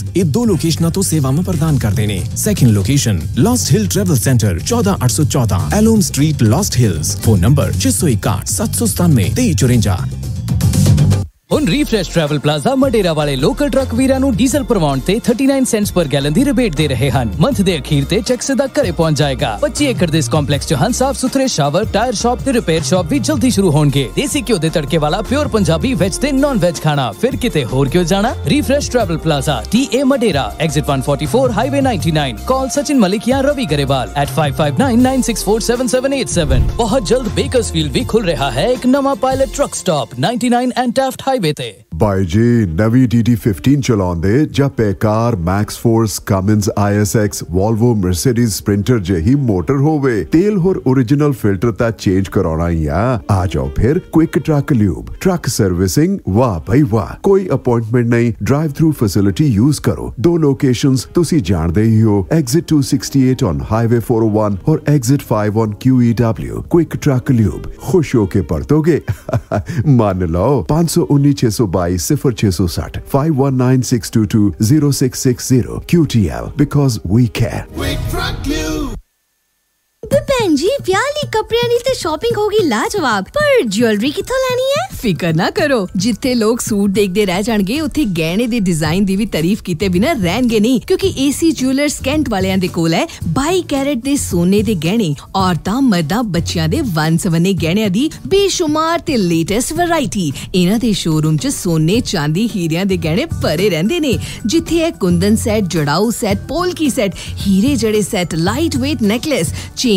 [SPEAKER 2] कॉम्प्लेक्स ये दो लोकेशनों तो सेवाएं प्रदान करते ने second location lost hill travel center चौदह अठ सौ चौदह एलोम street lost hills phone number छह सौ इक्याठ सात सौ सतानवे तेई चुरेंजा ਹੁਣ ਰੀਫਰੈਸ਼ ਟਰੈਵਲ ਪਲਾਜ਼ਾ ਮਡੇਰਾ ਵਾਲੇ ਲੋਕਲ ਟਰੱਕ ਵੀਰਾਂ ਨੂੰ ਡੀਜ਼ਲ ਪਰਵਾਉਣ ਤੇ 39 ਸੈਂਟਸ ਪਰ ਗੈਲਨ ਦੀ ਰਿਬੇਟ ਦੇ ਰਹੇ ਹਨ ਮੰਥ ਦੇ ਅਖੀਰ ਤੇ ਚੈੱਕ ਸਿੱਧਾ ਘਰੇ ਪਹੁੰਚ ਜਾਏਗਾ 25 ਏਕੜ ਦੇ ਇਸ ਕੰਪਲੈਕਸ 'ਚ ਹਨ ਸਾਫ਼ ਸੁਥਰੇ ਸ਼ਾਵਰ ਟਾਇਰ ਸ਼ਾਪ ਤੇ ਰਿਪੇਅਰ ਸ਼ਾਪ ਵੀ ਜਲਦੀ ਸ਼ੁਰੂ ਹੋਣਗੇ ਦੇਸੀ ਘਿਓ ਦੇ ਤੜਕੇ ਵਾਲਾ ਪਿਓਰ ਪੰਜਾਬੀ ਵੈਜ ਤੇ ਨਾਨ ਵੈਜ ਖਾਣਾ ਫਿਰ ਕਿਤੇ ਹੋਰ ਕਿਉਂ ਜਾਣਾ ਰੀਫਰੈਸ਼ ਟਰੈਵਲ ਪਲਾਜ਼ਾ ਏ Madera exit 144 highway 99 call Sachin Malik ਜਾਂ ਰਵੀ ਗਰੇਵਾਲ ਐਟ @5599647787 ਬਹੁਤ ਜਲਦ ਬੇਕਰਸਫੀਲਡ ਵੀ ਖੁੱਲ ਰਿਹਾ ਹੈ ਇੱਕ ਨਵਾਂ pilot truck stop 99 and Taft Sky बाईजी नवी टी टी फिफ्टीन चलौंदे जा Paccar MaxxForce Cummins ISX Volvo Mercedes Sprinter जही मोटर होवे तेल और ओरिजिनल फिल्टर ता चेंज कराना या आ जाओ फिर quick truck lube truck servicing वाह भाई वाह कोई अपॉइंटमेंट नहीं ड्राइव थ्रू फैसिलिटी यूज करो दो लोकेशंस ਤੁਸੀਂ ਜਾਣਦੇ ਹੀ ਹੋ exit 268 on highway 401 or exit 5 on QEW quick truck lube ਖੁਸ਼ ਹੋ ਕੇ ਪਰਤੋਗੇ ਮੰਨ ਲਓ 519 622 line 0660 519622 0660 QTL because we care. We track you. ਭੈਣ ਜੀ ਵਿਆਹ ਲਈ ਕੱਪੜਿਆਂ ਦੀ ਤੇ ਸ਼ਾਪਿੰਗ ਹੋਗੀ ਲਾਜਵਾਬ ਪਰ ਜੁਐਲਰੀ ਕਿੱਥੋਂ ਲੈਣੀ ਹੈ ਫਿਕਰ ਨਾ ਕਰੋ ਜਿੱਥੇ ਲੋਕ ਸੂਟ ਦੇਖਦੇ ਰਹਿ ਜਾਣਗੇ ਉੱਥੇ ਗਹਿਣੇ ਦੇ ਡਿਜ਼ਾਈਨ ਦੀ ਵੀ ਤਾਰੀਫ ਕੀਤੇ ਬਿਨਾ ਰਹਿਣਗੇ ਨਹੀਂ ਕਿਉਂਕਿ ਏਸੀ ਜੁਐਲਰਸ ਕੈਂਟ ਵਾਲਿਆਂ ਦੇ ਕੋਲ ਹੈ 22 ਕੈਰੇਟ ਦੇ ਸੋਨੇ ਦੇ ਗਹਿਣੇ ਔਰਤਾਂ ਮਰਦਾਂ ਬੱਚਿਆਂ ਦੇ ਵੰਸਵਨੇ ਗਹਿਣਿਆਂ ਦੀ ਬੇਸ਼ੁਮਾਰ ਤੇ ਲੇਟੈਸਟ ਵੈਰਾਈਟੀ ਇਹਨਾਂ ਦੇ ਸ਼ੋਰੂਮ 'ਚ ਸੋਨੇ ਚਾਂਦੀ ਹੀਰਿਆਂ ਦੇ ਗਹਿਣੇ ਭਰੇ ਰਹਿੰਦੇ ਨੇ ਜਿੱਥੇ ਹੈ ਕੁੰਦਨ ਸੈੱਟ ਜੜਾਉ ਸੈੱਟ ਪੋਲਕੀ ਸੈੱਟ ਹੀਰੇ ਜੜੇ set light weight necklace chain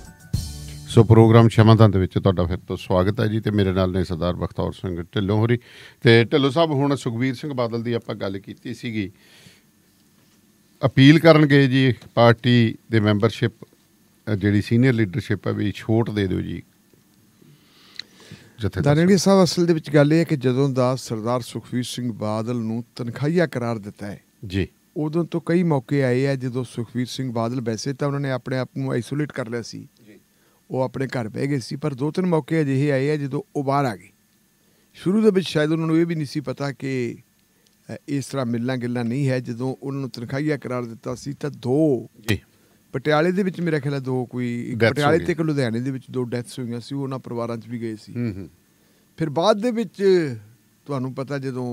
[SPEAKER 1] so programme Shamadan ਦੇ ਵਿੱਚ ਤੁਹਾਡਾ ਫਿਰ ਤੋਂ ਸਵਾਗਤ ਹੈ ਜੀ ਤੇ ਮੇਰੇ ਨਾਲ ਨੇ ਸਰਦਾਰ ਬਖਤੌਰ ਸਿੰਘ ਢਿੱਲੋਂ ਹੋਰੀ ਤੇ ਢਿੱਲੋਂ ਸਾਹਿਬ ਹੁਣ ਸੁਖਵੀਰ ਸਿੰਘ ਬਾਦਲ ਦੀ ਆਪਾਂ ਗੱਲ ਕੀਤੀ ਸੀਗੀ ਅਪੀਲ ਕਰਨਗੇ ਜੀ ਪਾਰਟੀ ਦੇ ਮੈਂਬਰਸ਼ਿਪ ਜਿਹੜੀ ਸੀਨੀਅਰ ਲੀਡਰਸ਼ਿਪ ਹੈ ਵੀ ਛੋਟ ਦੇ ਦਿਓ ਜੀ
[SPEAKER 3] ਜਥੇ
[SPEAKER 2] ਦਾਨੇੜੀ ਸਾਹਿਬ ਅਸਲ ਦੇ ਵਿੱਚ ਗੱਲ ਇਹ ਹੈ ਕਿ ਜਦੋਂ ਦਾ ਸਰਦਾਰ ਸੁਖਵੀਰ ਸਿੰਘ ਬਾਦਲ ਨੂੰ ਤਨਖਾਹੀਆ ਕਰਾਰ ਦਿੱਤਾ ਹੈ ਜੀ ਉਦੋਂ ਤੋਂ ਕਈ ਮੌਕੇ ਆਏ ਆ ਜਦੋਂ ਸੁਖਵੀਰ ਸਿੰਘ ਬਾਦਲ ਵੈਸੇ ਤਾਂ ਉਹਨਾਂ ਨੇ ਆਪਣੇ ਆਪ ਨੂੰ ਆਈਸੋਲੇਟ ਕਰ ਲਿਆ ਸੀ ਉਹ ਆਪਣੇ ਘਰ ਬਹਿ ਗਏ ਸੀ ਪਰ ਦੋ ਤਿੰਨ ਮੌਕੇ ਅਜਿਹੇ ਆਏ ਆ ਜਦੋਂ ਉਹ ਬਾਹਰ ਆ ਗਏ ਸ਼ੁਰੂ ਦੇ ਵਿੱਚ ਸ਼ਾਇਦ ਉਹਨਾਂ ਨੂੰ ਇਹ ਵੀ ਨਹੀਂ ਸੀ ਪਤਾ ਕਿ ਇਸ ਤਰ੍ਹਾਂ ਮਿਲਣਾ ਗਿਲਣਾ ਨਹੀਂ ਹੈ ਜਦੋਂ ਉਹਨਾਂ ਨੂੰ ਤਨਖਾਹੀਆ ਕਰਾਰ ਦਿੱਤਾ ਸੀ ਤਾਂ ਦੋ ਜੀ ਪਟਿਆਲੇ ਦੇ ਵਿੱਚ ਮੇਰੇ ਖਿਆਲ ਹੈ ਦੋ ਕੋਈ ਪਟਿਆਲੇ ਤੇ ਇੱਕ ਲੁਧਿਆਣੇ ਦੇ ਵਿੱਚ ਦੋ ਡੈਥਸ ਹੋਈਆਂ ਸੀ ਉਹਨਾਂ ਪਰਿਵਾਰਾਂ 'ਚ ਵੀ ਗਏ ਸੀ ਹੂੰ ਹੂੰ ਫਿਰ ਬਾਅਦ ਦੇ ਵਿੱਚ ਤੁਹਾਨੂੰ ਪਤਾ ਜਦੋਂ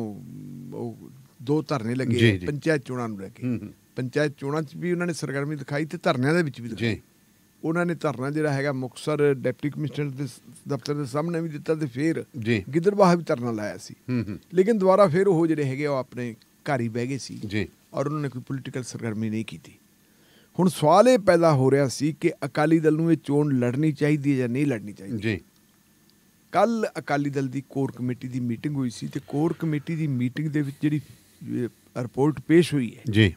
[SPEAKER 2] ਉਹ ਦੋ ਧਰਨੇ ਲੱਗੇ ਪੰਚਾਇਤ ਚੋਣਾਂ ਨੂੰ ਲੈ ਕੇ ਪੰਚਾਇਤ ਚੋਣਾਂ 'ਚ ਵੀ ਉਹਨਾਂ ਨੇ ਸਰਗਰਮੀ ਦਿਖਾਈ ਤੇ ਧਰਨਿਆਂ ਦੇ ਵਿੱਚ ਵੀ ਦਿਖਾਈ ਉਹਨਾਂ ਨੇ ਧਰਨਾ ਜਿਹੜਾ ਹੈਗਾ ਮੁਕਸਰ ਡਿਪਟੀ ਕਮਿਸ਼ਨਰ ਦੇ ਦਫ਼ਤਰ ਦੇ ਸਾਹਮਣੇ ਵੀ ਦਿੱਤਾ ਤੇ ਫੇਰ ਗਿੱਦੜਬਾਹ ਵੀ ਧਰਨਾ ਲਾਇਆ ਸੀ ਲੇਕਿਨ ਦੁਬਾਰਾ ਫੇਰ ਉਹ ਜਿਹੜੇ ਹੈਗੇ ਉਹ ਆਪਣੇ ਘਰ ਹੀ ਬਹਿ ਗਏ ਸੀ ਜੀ ਔਰ ਉਹਨਾਂ ਨੇ ਕੋਈ ਪੋਲੀਟੀਕਲ ਸਰਗਰਮੀ ਨਹੀਂ ਕੀਤੀ ਹੁਣ ਸਵਾਲ ਇਹ ਪੈਦਾ ਹੋ ਰਿਹਾ ਸੀ ਕਿ ਅਕਾਲੀ ਦਲ ਨੂੰ ਇਹ ਚੋਣ ਲੜਨੀ ਚਾਹੀਦੀ ਹੈ ਜਾਂ ਨਹੀਂ ਲੜਨੀ ਚਾਹੀਦੀ ਜੀ ਕੱਲ ਅਕਾਲੀ ਦਲ ਦੀ ਕੋਰ ਕਮੇਟੀ ਦੀ ਮੀਟਿੰਗ ਹੋਈ ਸੀ ਤੇ ਕੋਰ ਕਮੇਟੀ ਦੀ ਮੀਟਿੰਗ ਦੇ ਵਿੱਚ ਜਿਹੜੀ ਰਿਪੋਰਟ ਪੇਸ਼ ਹੋਈ ਹੈ ਜੀ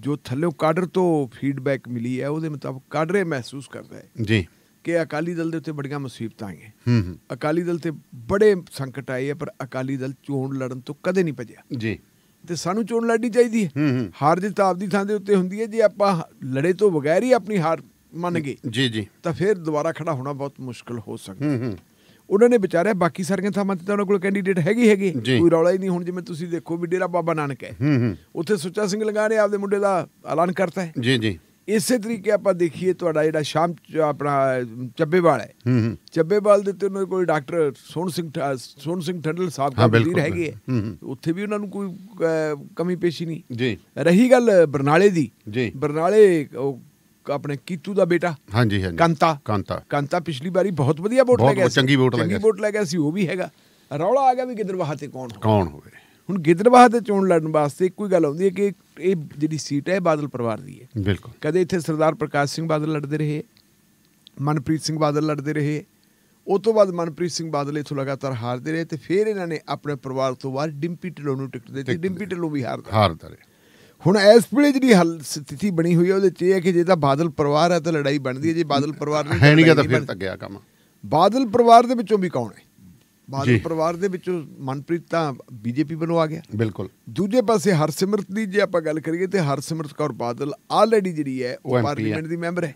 [SPEAKER 2] ਜੋ ਥੱਲੇ ਕਾਡਰ ਤੋਂ ਫੀਡਬੈਕ ਮਿਲੀ ਹੈ ਉਹਦੇ ਮੁਤਾਬਕ ਕਾਡਰੇ ਮਹਿਸੂਸ ਕਰਦਾ ਹੈ ਜੀ ਕਿ ਅਕਾਲੀ ਦਲ ਦੇ ਉੱਤੇ ਬੜੀਆਂ ਮੁਸੀਬਤਾਂ ਆਈਆਂ ਹੂੰ ਅਕਾਲੀ ਦਲ ਤੇ ਬੜੇ ਸੰਕਟ ਆਏ ਆ ਪਰ ਅਕਾਲੀ ਦਲ ਚੋਣ ਲੜਨ ਤੋਂ ਕਦੇ ਨਹੀਂ ਭਜਿਆ ਜੀ ਤੇ ਸਾਨੂੰ ਚੋਣ ਲੜਨੀ ਚਾਹੀਦੀ ਹੈ ਹਾਰ ਜਿੱਤ ਆਪਦੀ ਥਾਂ ਦੇ ਉੱਤੇ ਹੁੰਦੀ ਹੈ ਜੇ ਆਪਾਂ ਲੜੇ ਤੋਂ ਬਗੈਰ ਹੀ ਆਪਣੀ ਹਾਰ ਮੰਨ ਗਏ ਜੀ ਜੀ ਤਾਂ ਫਿਰ ਦੁਬਾਰਾ ਖੜਾ ਹੋਣਾ ਬਹੁਤ ਮੁਸ਼ਕਲ ਹੋ ਸਕਦਾ ਹੈ ਉਹਨਾਂ ਨੇ ਵਿਚਾਰਿਆ ਬਾਕੀ ਸਾਰੀਆਂ ਥਾਵਾਂ ਤੇ ਤਾਂ ਉਹਨਾਂ ਕੋਲ ਕੈਂਡੀਡੇਟ ਹੈਗੀ ਹੈਗੇ ਕੋਈ ਰੌਲਾ ਹੀ ਨਹੀਂ ਹੁਣ ਜਿਵੇਂ ਤੁਸੀਂ ਦੇਖੋ ਵੀ ਡੇਰਾ ਬਾਬਾ ਨਾਨਕ ਹੈ ਉੱਥੇ ਸੁੱਚਾ ਸਿੰਘ ਲਗਾ ਰਿਹਾ ਆਪਦੇ ਮੁੰਡੇ ਦਾ ਐਲਾਨ ਕਰਤਾ ਹੈ ਜੀ ਜੀ ਇਸੇ ਤਰੀਕੇ ਆਪਾਂ ਦੇਖੀਏ ਤੁਹਾਡਾ ਜਿਹੜਾ ਸ਼ਾਮ ਆਪਣਾ ਚੱਬੇਵਾਲ ਹੈ ਚੱਬੇਵਾਲ ਦੇ ਤੇ ਉਹਨਾਂ ਕੋਲ ਡਾਕਟਰ ਸੋਨ ਸਿੰਘ ਸੋਨ ਸਿੰਘ ਠੰਡਲ ਸਾਹਿਬ ਵੀ ਰਹਿ ਗਏ ਉੱਥੇ ਵੀ ਉਹਨਾਂ ਨੂੰ ਕੋਈ ਕਮੀ ਪੇਸ਼ੀ ਨਹੀਂ ਜੀ ਰਹੀ ਗੱਲ ਬਰਨਾਲੇ ਦੀ ਜੀ ਬਰਨਾਲੇ ਆਪਣੇ ਕੀਤੂ ਦਾ ਬੇਟਾ ਹਾਂਜੀ ਹਾਂਜੀ ਕੰਤਾ ਕੰਤਾ ਕੰਤਾ ਪਿਛਲੀ ਵਾਰੀ ਬਹੁਤ ਵਧੀਆ ਵੋਟ ਲੈ ਗਿਆ ਬਹੁਤ ਚੰਗੀ ਵੋਟ ਲੈ ਗਿਆ ਸੀ ਵੋਟ ਲੈ ਗਿਆ ਸੀ ਉਹ ਵੀ ਹੈਗਾ ਰੌਲਾ ਆ ਗਿਆ ਵੀ ਗਿੱਦਰਵਾਹ ਤੇ ਕੌਣ ਹੋਵੇ ਕੌਣ ਹੋਵੇ ਹੁਣ ਗਿੱਦਰਵਾਹ ਤੇ ਚੋਣ ਲੜਨ ਵਾਸਤੇ ਇੱਕੋ ਹੀ ਗੱਲ ਆਉਂਦੀ ਹੈ ਕਿ ਇਹ ਜਿਹੜੀ ਸੀਟ ਹੈ ਬਾਦਲ ਪਰਿਵਾਰ ਦੀ ਹੈ ਬਿਲਕੁਲ ਕਦੇ ਇੱਥੇ ਸਰਦਾਰ ਪ੍ਰਕਾਸ਼ ਸਿੰਘ ਬਾਦਲ ਲੜਦੇ ਰਹੇ ਮਨਪ੍ਰੀਤ ਸਿੰਘ ਬਾਦਲ ਲੜਦੇ ਰਹੇ ਉਸ ਤੋਂ ਬਾਅਦ ਮਨਪ੍ਰੀਤ ਸਿੰਘ ਬਾਦਲ ਇਥੋਂ ਲਗਾਤਾਰ ਹਾਰਦੇ ਰਹੇ ਤੇ ਫਿਰ ਇਹਨਾਂ ਨੇ ਆਪਣੇ ਪਰਿਵਾਰ ਤੋਂ ਬਾਅਦ ਡਿੰਪੀ ਢਿੱਲੋਂ ਨੂੰ ਟਿਕਟ ਦਿੱਤੀ ਡਿੰਪੀ ਢਿੱਲੋਂ ਵੀ ਹਾਰਦਾ ਹਾਰਦਾ ਰਹੇ ਹੁਣ ਇਸ ਵੇਲੇ ਜਿਹੜੀ ਹਲ ਸਥਿਤੀ ਬਣੀ ਹੋਈ ਹੈ ਉਹਦੇ ਚ ਇਹ ਹੈ ਕਿ ਜੇ ਤਾਂ ਬਾਦਲ ਪਰਿਵਾਰ ਹੈ ਤਾਂ ਲੜਾਈ ਬਣਦੀ ਹੈ ਜੇ ਬਾਦਲ ਪਰਿਵਾਰ ਨਹੀਂ ਹੈ ਨਹੀਂ ਤਾਂ ਫਿਰ ਤਾਂ ਗਿਆ ਕੰਮ ਬਾਦਲ ਪਰਿਵਾਰ ਦੇ ਵਿੱਚੋਂ ਵੀ ਕੌਣ ਹੈ ਬਾਦਲ ਪਰਿਵਾਰ ਦੇ ਵਿੱਚੋਂ ਮਨਪ੍ਰੀਤ ਤਾਂ ਬੀਜੇਪੀ ਵੱਲੋਂ ਆ ਗਿਆ ਬਿਲਕੁਲ ਦੂਜੇ ਪਾਸੇ ਹਰਸਿਮਰਤ ਦੀ ਜੇ ਆਪਾਂ ਗੱਲ ਕਰੀਏ ਤੇ ਹਰਸਿਮਰਤ ਕੌਰ ਬਾਦਲ ਆਲਰੇਡੀ ਜਿਹੜੀ ਹੈ ਉਹ ਪਾਰਲੀਮੈਂਟ ਦੀ ਮੈਂਬਰ ਹੈ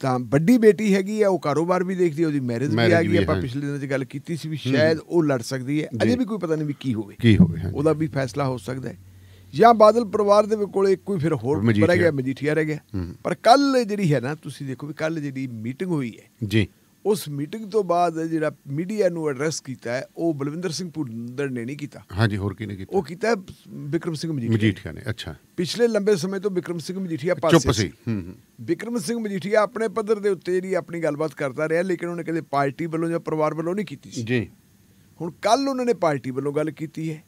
[SPEAKER 2] ਤਾਂ ਵੱਡੀ ਬੇਟੀ ਹੈਗੀ ਆ ਉਹ ਕਾਰੋਬਾਰ ਵੀ ਦੇਖਦੀ ਉਹਦੀ ਮੈਰਿਜ ਵੀ ਆ ਗਈ ਆਪਾਂ ਪਿਛਲੇ ਦਿਨਾਂ 'ਚ ਗੱਲ ਕੀਤੀ ਸੀ ਵੀ ਸ਼ਾਇਦ ਉਹ ਲੜ ਸਕਦੀ ਹੈ ਅਜੇ ਵੀ ਕੋਈ ਪਤਾ ਨਹੀਂ ਵੀ ਕੀ ਹੋਵੇ ਕੀ ਹੋਵੇ ਉਹਦਾ ਵੀ ਫੈਸਲਾ ਹੋ ਸਕਦਾ ਹੈ ਜਾਂ ਬਾਦਲ ਪਰਿਵਾਰ ਦੇ ਕੋਲੇ ਕੋਈ ਫਿਰ ਹੋਰ ਰਹਿ ਗਿਆ ਮਜੀਠੀਆ ਰਹਿ ਗਿਆ ਪਰ ਕੱਲ ਜਿਹੜੀ ਹੈ ਨਾ ਤੁਸੀਂ ਦੇਖੋ ਵੀ ਕੱਲ ਜਿਹੜੀ ਮੀਟਿੰਗ ਹੋਈ ਹੈ ਜੀ ਉਸ ਮੀਟਿੰਗ ਤੋਂ ਬਾਅਦ ਜਿਹੜਾ ਮੀਡੀਆ ਨੂੰ ਐਡਰੈਸ ਕੀਤਾ ਹੈ ਉਹ ਬਲਵਿੰਦਰ ਸਿੰਘ ਪੁੰਦਰ ਨੇ ਨਹੀਂ ਕੀਤਾ ਹਾਂਜੀ
[SPEAKER 1] ਹੋਰ ਕਿਹਨੇ ਕੀਤਾ
[SPEAKER 2] ਉਹ ਕੀਤਾ ਵਿਕਰਮ ਸਿੰਘ ਮਜੀਠੀਆ ਨੇ ਅੱਛਾ ਪਿਛਲੇ ਲੰਬੇ ਸਮੇਂ ਤੋਂ ਵਿਕਰਮ ਸਿੰਘ ਮਜੀਠੀਆ ਪਾਸੇ ਚੁੱਪ ਸੀ ਹੂੰ ਵਿਕਰਮ ਸਿੰਘ ਮਜੀਠੀਆ ਆਪਣੇ ਪੱਧਰ ਦੇ ਉੱਤੇ ਜਿਹੜੀ ਆਪਣੀ ਗੱਲਬਾਤ ਕਰਦਾ ਰਿਹਾ ਲੇਕਿਨ ਉਹਨੇ ਕਦੇ ਪਾਰਟੀ ਵੱਲੋਂ ਜਾਂ ਪਰਿਵਾਰ ਵੱਲੋਂ ਨਹੀਂ ਕੀਤੀ ਸੀ ਜੀ ਹੁਣ ਕੱਲ ਉਹਨਾਂ ਨੇ ਪਾਰਟੀ ਵੱਲੋਂ ਗੱਲ ਕੀਤੀ ਹੈ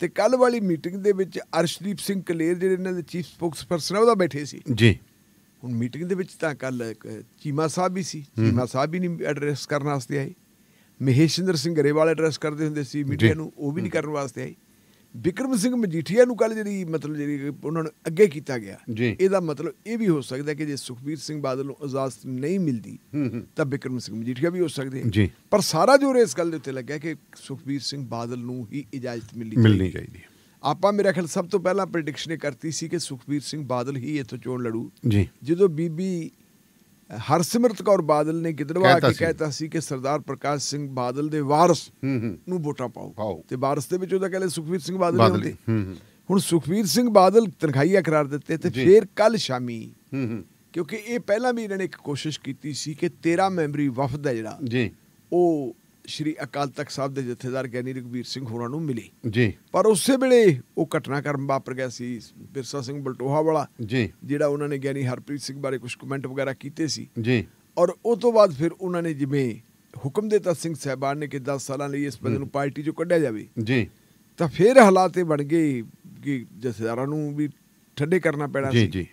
[SPEAKER 2] ਤੇ ਕੱਲ ਵਾਲੀ ਮੀਟਿੰਗ ਦੇ ਵਿੱਚ ਅਰਸ਼ਦੀਪ ਸਿੰਘ ਕਲੇਰ ਜਿਹੜੇ ਇਹਨਾਂ ਦੇ ਚੀਫ ਸਪੋਕਸਪਰਸਨ ਆ ਉਹਦਾ ਬੈਠੇ ਸੀ ਜੀ ਹੁਣ ਮੀਟਿੰਗ ਦੇ ਵਿੱਚ ਤਾਂ ਕੱਲ ਚੀਮਾ ਸਾਹਿਬ ਵੀ ਸੀ ਚੀਮਾ ਸਾਹਿਬ ਵੀ ਨਹੀਂ ਐਡਰੈਸ ਕਰਨ ਵਾਸਤੇ ਆਏ ਮਹੇਸ਼ਿੰਦਰ ਸਿੰਘ ਗਰੇਵਾਲ ਐਡਰੈਸ ਕਰਦੇ ਹੁੰਦੇ ਸੀ ਮੀਟਿੰਗ ਨੂੰ ਉਹ ਵੀ ਨਹੀਂ ਕਰਨ ਵਾਸਤੇ ਆਏ ਬਿਕਰਮ ਸਿੰਘ ਮਜੀਠੀਆ ਨੂੰ ਕੱਲ ਜਿਹੜੀ ਮਤਲਬ ਜਿਹੜੀ ਉਹਨਾਂ ਨੂੰ ਅੱਗੇ ਕੀਤਾ ਗਿਆ ਇਹਦਾ ਮਤਲਬ ਇਹ ਵੀ ਹੋ ਸਕਦਾ ਕਿ ਜੇ ਸੁਖਬੀਰ ਸਿੰਘ ਬਾਦਲ ਨੂੰ ਆਜ਼ਾਦ ਨਹੀਂ ਮਿਲਦੀ ਤਾਂ ਬਿਕਰਮ ਸਿੰਘ ਮਜੀਠੀਆ ਵੀ ਹੋ ਸਕਦੇ ਜੀ ਪਰ ਸਾਰਾ ਜੋਰ ਇਸ ਗੱਲ ਦੇ ਉੱਤੇ ਲੱਗਿਆ ਕਿ ਸੁਖਬੀਰ ਸਿੰਘ ਬਾਦਲ ਨੂੰ ਹੀ ਇਜਾਜ਼ਤ ਮਿਲਣੀ ਚਾਹੀਦੀ ਹੈ ਆਪਾਂ ਮੇਰੇ ਖਿਆਲ ਸਭ ਤੋਂ ਪਹਿਲਾਂ ਪ੍ਰੈਡਿਕਸ਼ਨ ਕਰਤੀ ਸੀ ਕਿ ਸੁਖਬੀਰ ਸਿੰਘ ਬਾਦਲ ਹੀ ਇੱਥੋਂ ਚੋਣ ਲੜੂ ਜੀ ਜਦੋਂ ਬੀਬੀ ਹਰਸਿਮਰਤ ਕੌਰ ਬਾਦਲ ਨੇ ਗਿੱਦੜਵਾ ਕੇ ਕਹਿਤਾ ਸੀ ਕਿ ਸਰਦਾਰ ਪ੍ਰਕਾਸ਼ ਸਿੰਘ ਬਾਦਲ ਦੇ ਵਾਰਸ ਨੂੰ ਵੋਟਾਂ ਪਾਓ ਤੇ ਵਾਰਸ ਦੇ ਵਿੱਚ ਉਹਦਾ ਕਹਿੰਦੇ ਸੁਖਵੀਰ ਸਿੰਘ ਬਾਦਲ ਹੁੰਦੇ ਹੁਣ ਸੁਖਵੀਰ ਸਿੰਘ ਬਾਦਲ ਤਨਖਾਈਆ ਕਰਾਰ ਦਿੱਤੇ ਤੇ ਫਿਰ ਕੱਲ ਸ਼ਾਮੀ ਕਿਉਂਕਿ ਇਹ ਪਹਿਲਾਂ ਵੀ ਇਹਨਾਂ ਨੇ ਇੱਕ ਕੋਸ਼ਿਸ਼ ਕੀਤੀ ਸੀ ਕਿ 13 ਮੈਂਬਰੀ ਵਫਦ ਹੈ ਜਿਹੜਾ ਜੀ ਉਹ ਸ਼੍ਰੀ ਅਕਾਲ ਤਖਤ ਸਾਹਿਬ ਦੇ ਜਥੇਦਾਰ ਗਿਆਨੀ ਰਗਵੀਰ ਸਿੰਘ ਹੋਰਾਂ ਨੂੰ ਮਿਲੀ ਜੀ ਪਰ ਉਸੇ ਵੇਲੇ ਉਹ ਘਟਨਾਕਰਮ ਵਾਪਰ ਗਿਆ ਸੀ ਬਿਰਸਾ ਸਿੰਘ ਬਲਟੋਹਾ ਵਾਲਾ ਜੀ ਜਿਹੜਾ ਉਹਨਾਂ ਨੇ ਗਿਆਨੀ ਹਰਪ੍ਰੀਤ ਸਿੰਘ ਬਾਰੇ ਕੁਝ ਕਮੈਂਟ ਵਗੈਰਾ ਕੀਤੇ ਸੀ ਜੀ ਔਰ ਉਸ ਤੋਂ ਬਾਅਦ ਫਿਰ ਉਹਨਾਂ ਨੇ ਜਿਵੇਂ ਹੁਕਮ ਦਿੱਤਾ ਸਿੰਘ ਸਹਿਬਾਨ ਨੇ ਕਿ 10 ਸਾਲਾਂ ਲਈ ਇਸ ਬੰਦੇ ਨੂੰ ਪਾਰਟੀ ਚੋਂ ਕੱਢਿਆ ਜਾਵੇ ਜੀ ਤਾਂ ਫਿਰ ਹਾਲਾਤ ਇਹ ਬਣ ਗਏ ਕਿ ਜਥੇਦਾਰਾਂ ਨੂੰ ਵੀ ਠੱਡੇ ਕਰਨਾ ਪੈਣਾ ਸੀ ਜੀ ਜੀ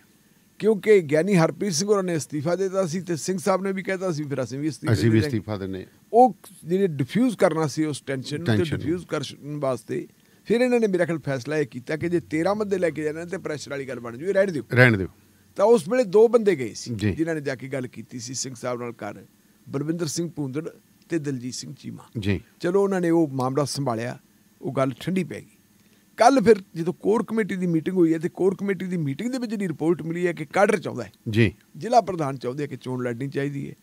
[SPEAKER 2] ਕਿਉਂਕਿ ਗਿਆਨੀ ਹਰਪ੍ਰੀਤ ਸਿੰਘ ਹੋਰਾਂ ਨੇ ਅਸਤੀਫਾ ਦਿੱਤਾ ਸੀ ਤੇ ਸਿੰਘ ਸਾਹਿਬ ਨੇ ਵੀ ਕਹਿਤਾ ਸੀ ਫਿਰ ਅਸੀਂ ਵੀ ਅਸਤੀਫਾ ਅਸੀਂ ਵੀ ਅਸਤੀਫਾ ਦੇਨੇ ਉਹ ਜਿਹੜੇ ਡਿਫਿਊਜ਼ ਕਰਨਾ ਸੀ ਉਸ ਟੈਨਸ਼ਨ ਨੂੰ ਤੇ ਡਿਫਿਊਜ਼ ਕਰਨ ਵਾਸਤੇ ਫਿਰ ਇਹਨਾਂ ਨੇ ਮੇਰੇ ਖਿਆਲ ਫੈਸਲਾ ਇਹ ਕੀਤਾ ਕਿ ਜੇ 13 ਮੱਦੇ ਲੈ ਕੇ ਜਾਣਾ ਤੇ ਪ੍ਰੈਸ਼ਰ ਵਾਲੀ ਗੱਲ ਬਣ ਜੂਗੀ ਰਹਿਣ ਦਿਓ ਰਹਿਣ ਦਿਓ ਤਾਂ ਉਸ ਵੇਲੇ ਦੋ ਬੰਦੇ ਗਏ ਸੀ ਜਿਨ੍ਹਾਂ ਨੇ ਜਾ ਕੇ ਗੱਲ ਕੀਤੀ ਸੀ ਸਿੰਘ ਸਾਹਿਬ ਨਾਲ ਕਰ ਬਲਵਿੰਦਰ ਸਿੰਘ ਪੂੰਦੜ ਤੇ ਦਲਜੀਤ ਸਿੰਘ ਚੀਮਾ ਜੀ ਚਲੋ ਉਹਨਾਂ ਨੇ ਉਹ ਮਾਮਲਾ ਸੰਭਾਲਿਆ ਉਹ ਗੱਲ ਠੰਡੀ ਪੈ ਗਈ ਕੱਲ ਫਿਰ ਜਦੋਂ ਕੋਰ ਕਮੇਟੀ ਦੀ ਮੀਟਿੰਗ ਹੋਈ ਹੈ ਤੇ ਕੋਰ ਕਮੇਟੀ ਦੀ ਮੀਟਿੰਗ ਦੇ ਵਿੱਚ ਜਿਹੜੀ ਰਿਪੋਰਟ ਮਿਲੀ ਹੈ ਕਿ ਕਾਡਰ ਚਾਹੁੰਦਾ ਹੈ ਜੀ ਜ਼ਿਲ੍ਹਾ ਪ੍ਰਧਾਨ ਚਾਹੁੰਦੇ ਕਿ ਚੋਣ ਲੜਨੀ ਚਾਹੀਦੀ ਹੈ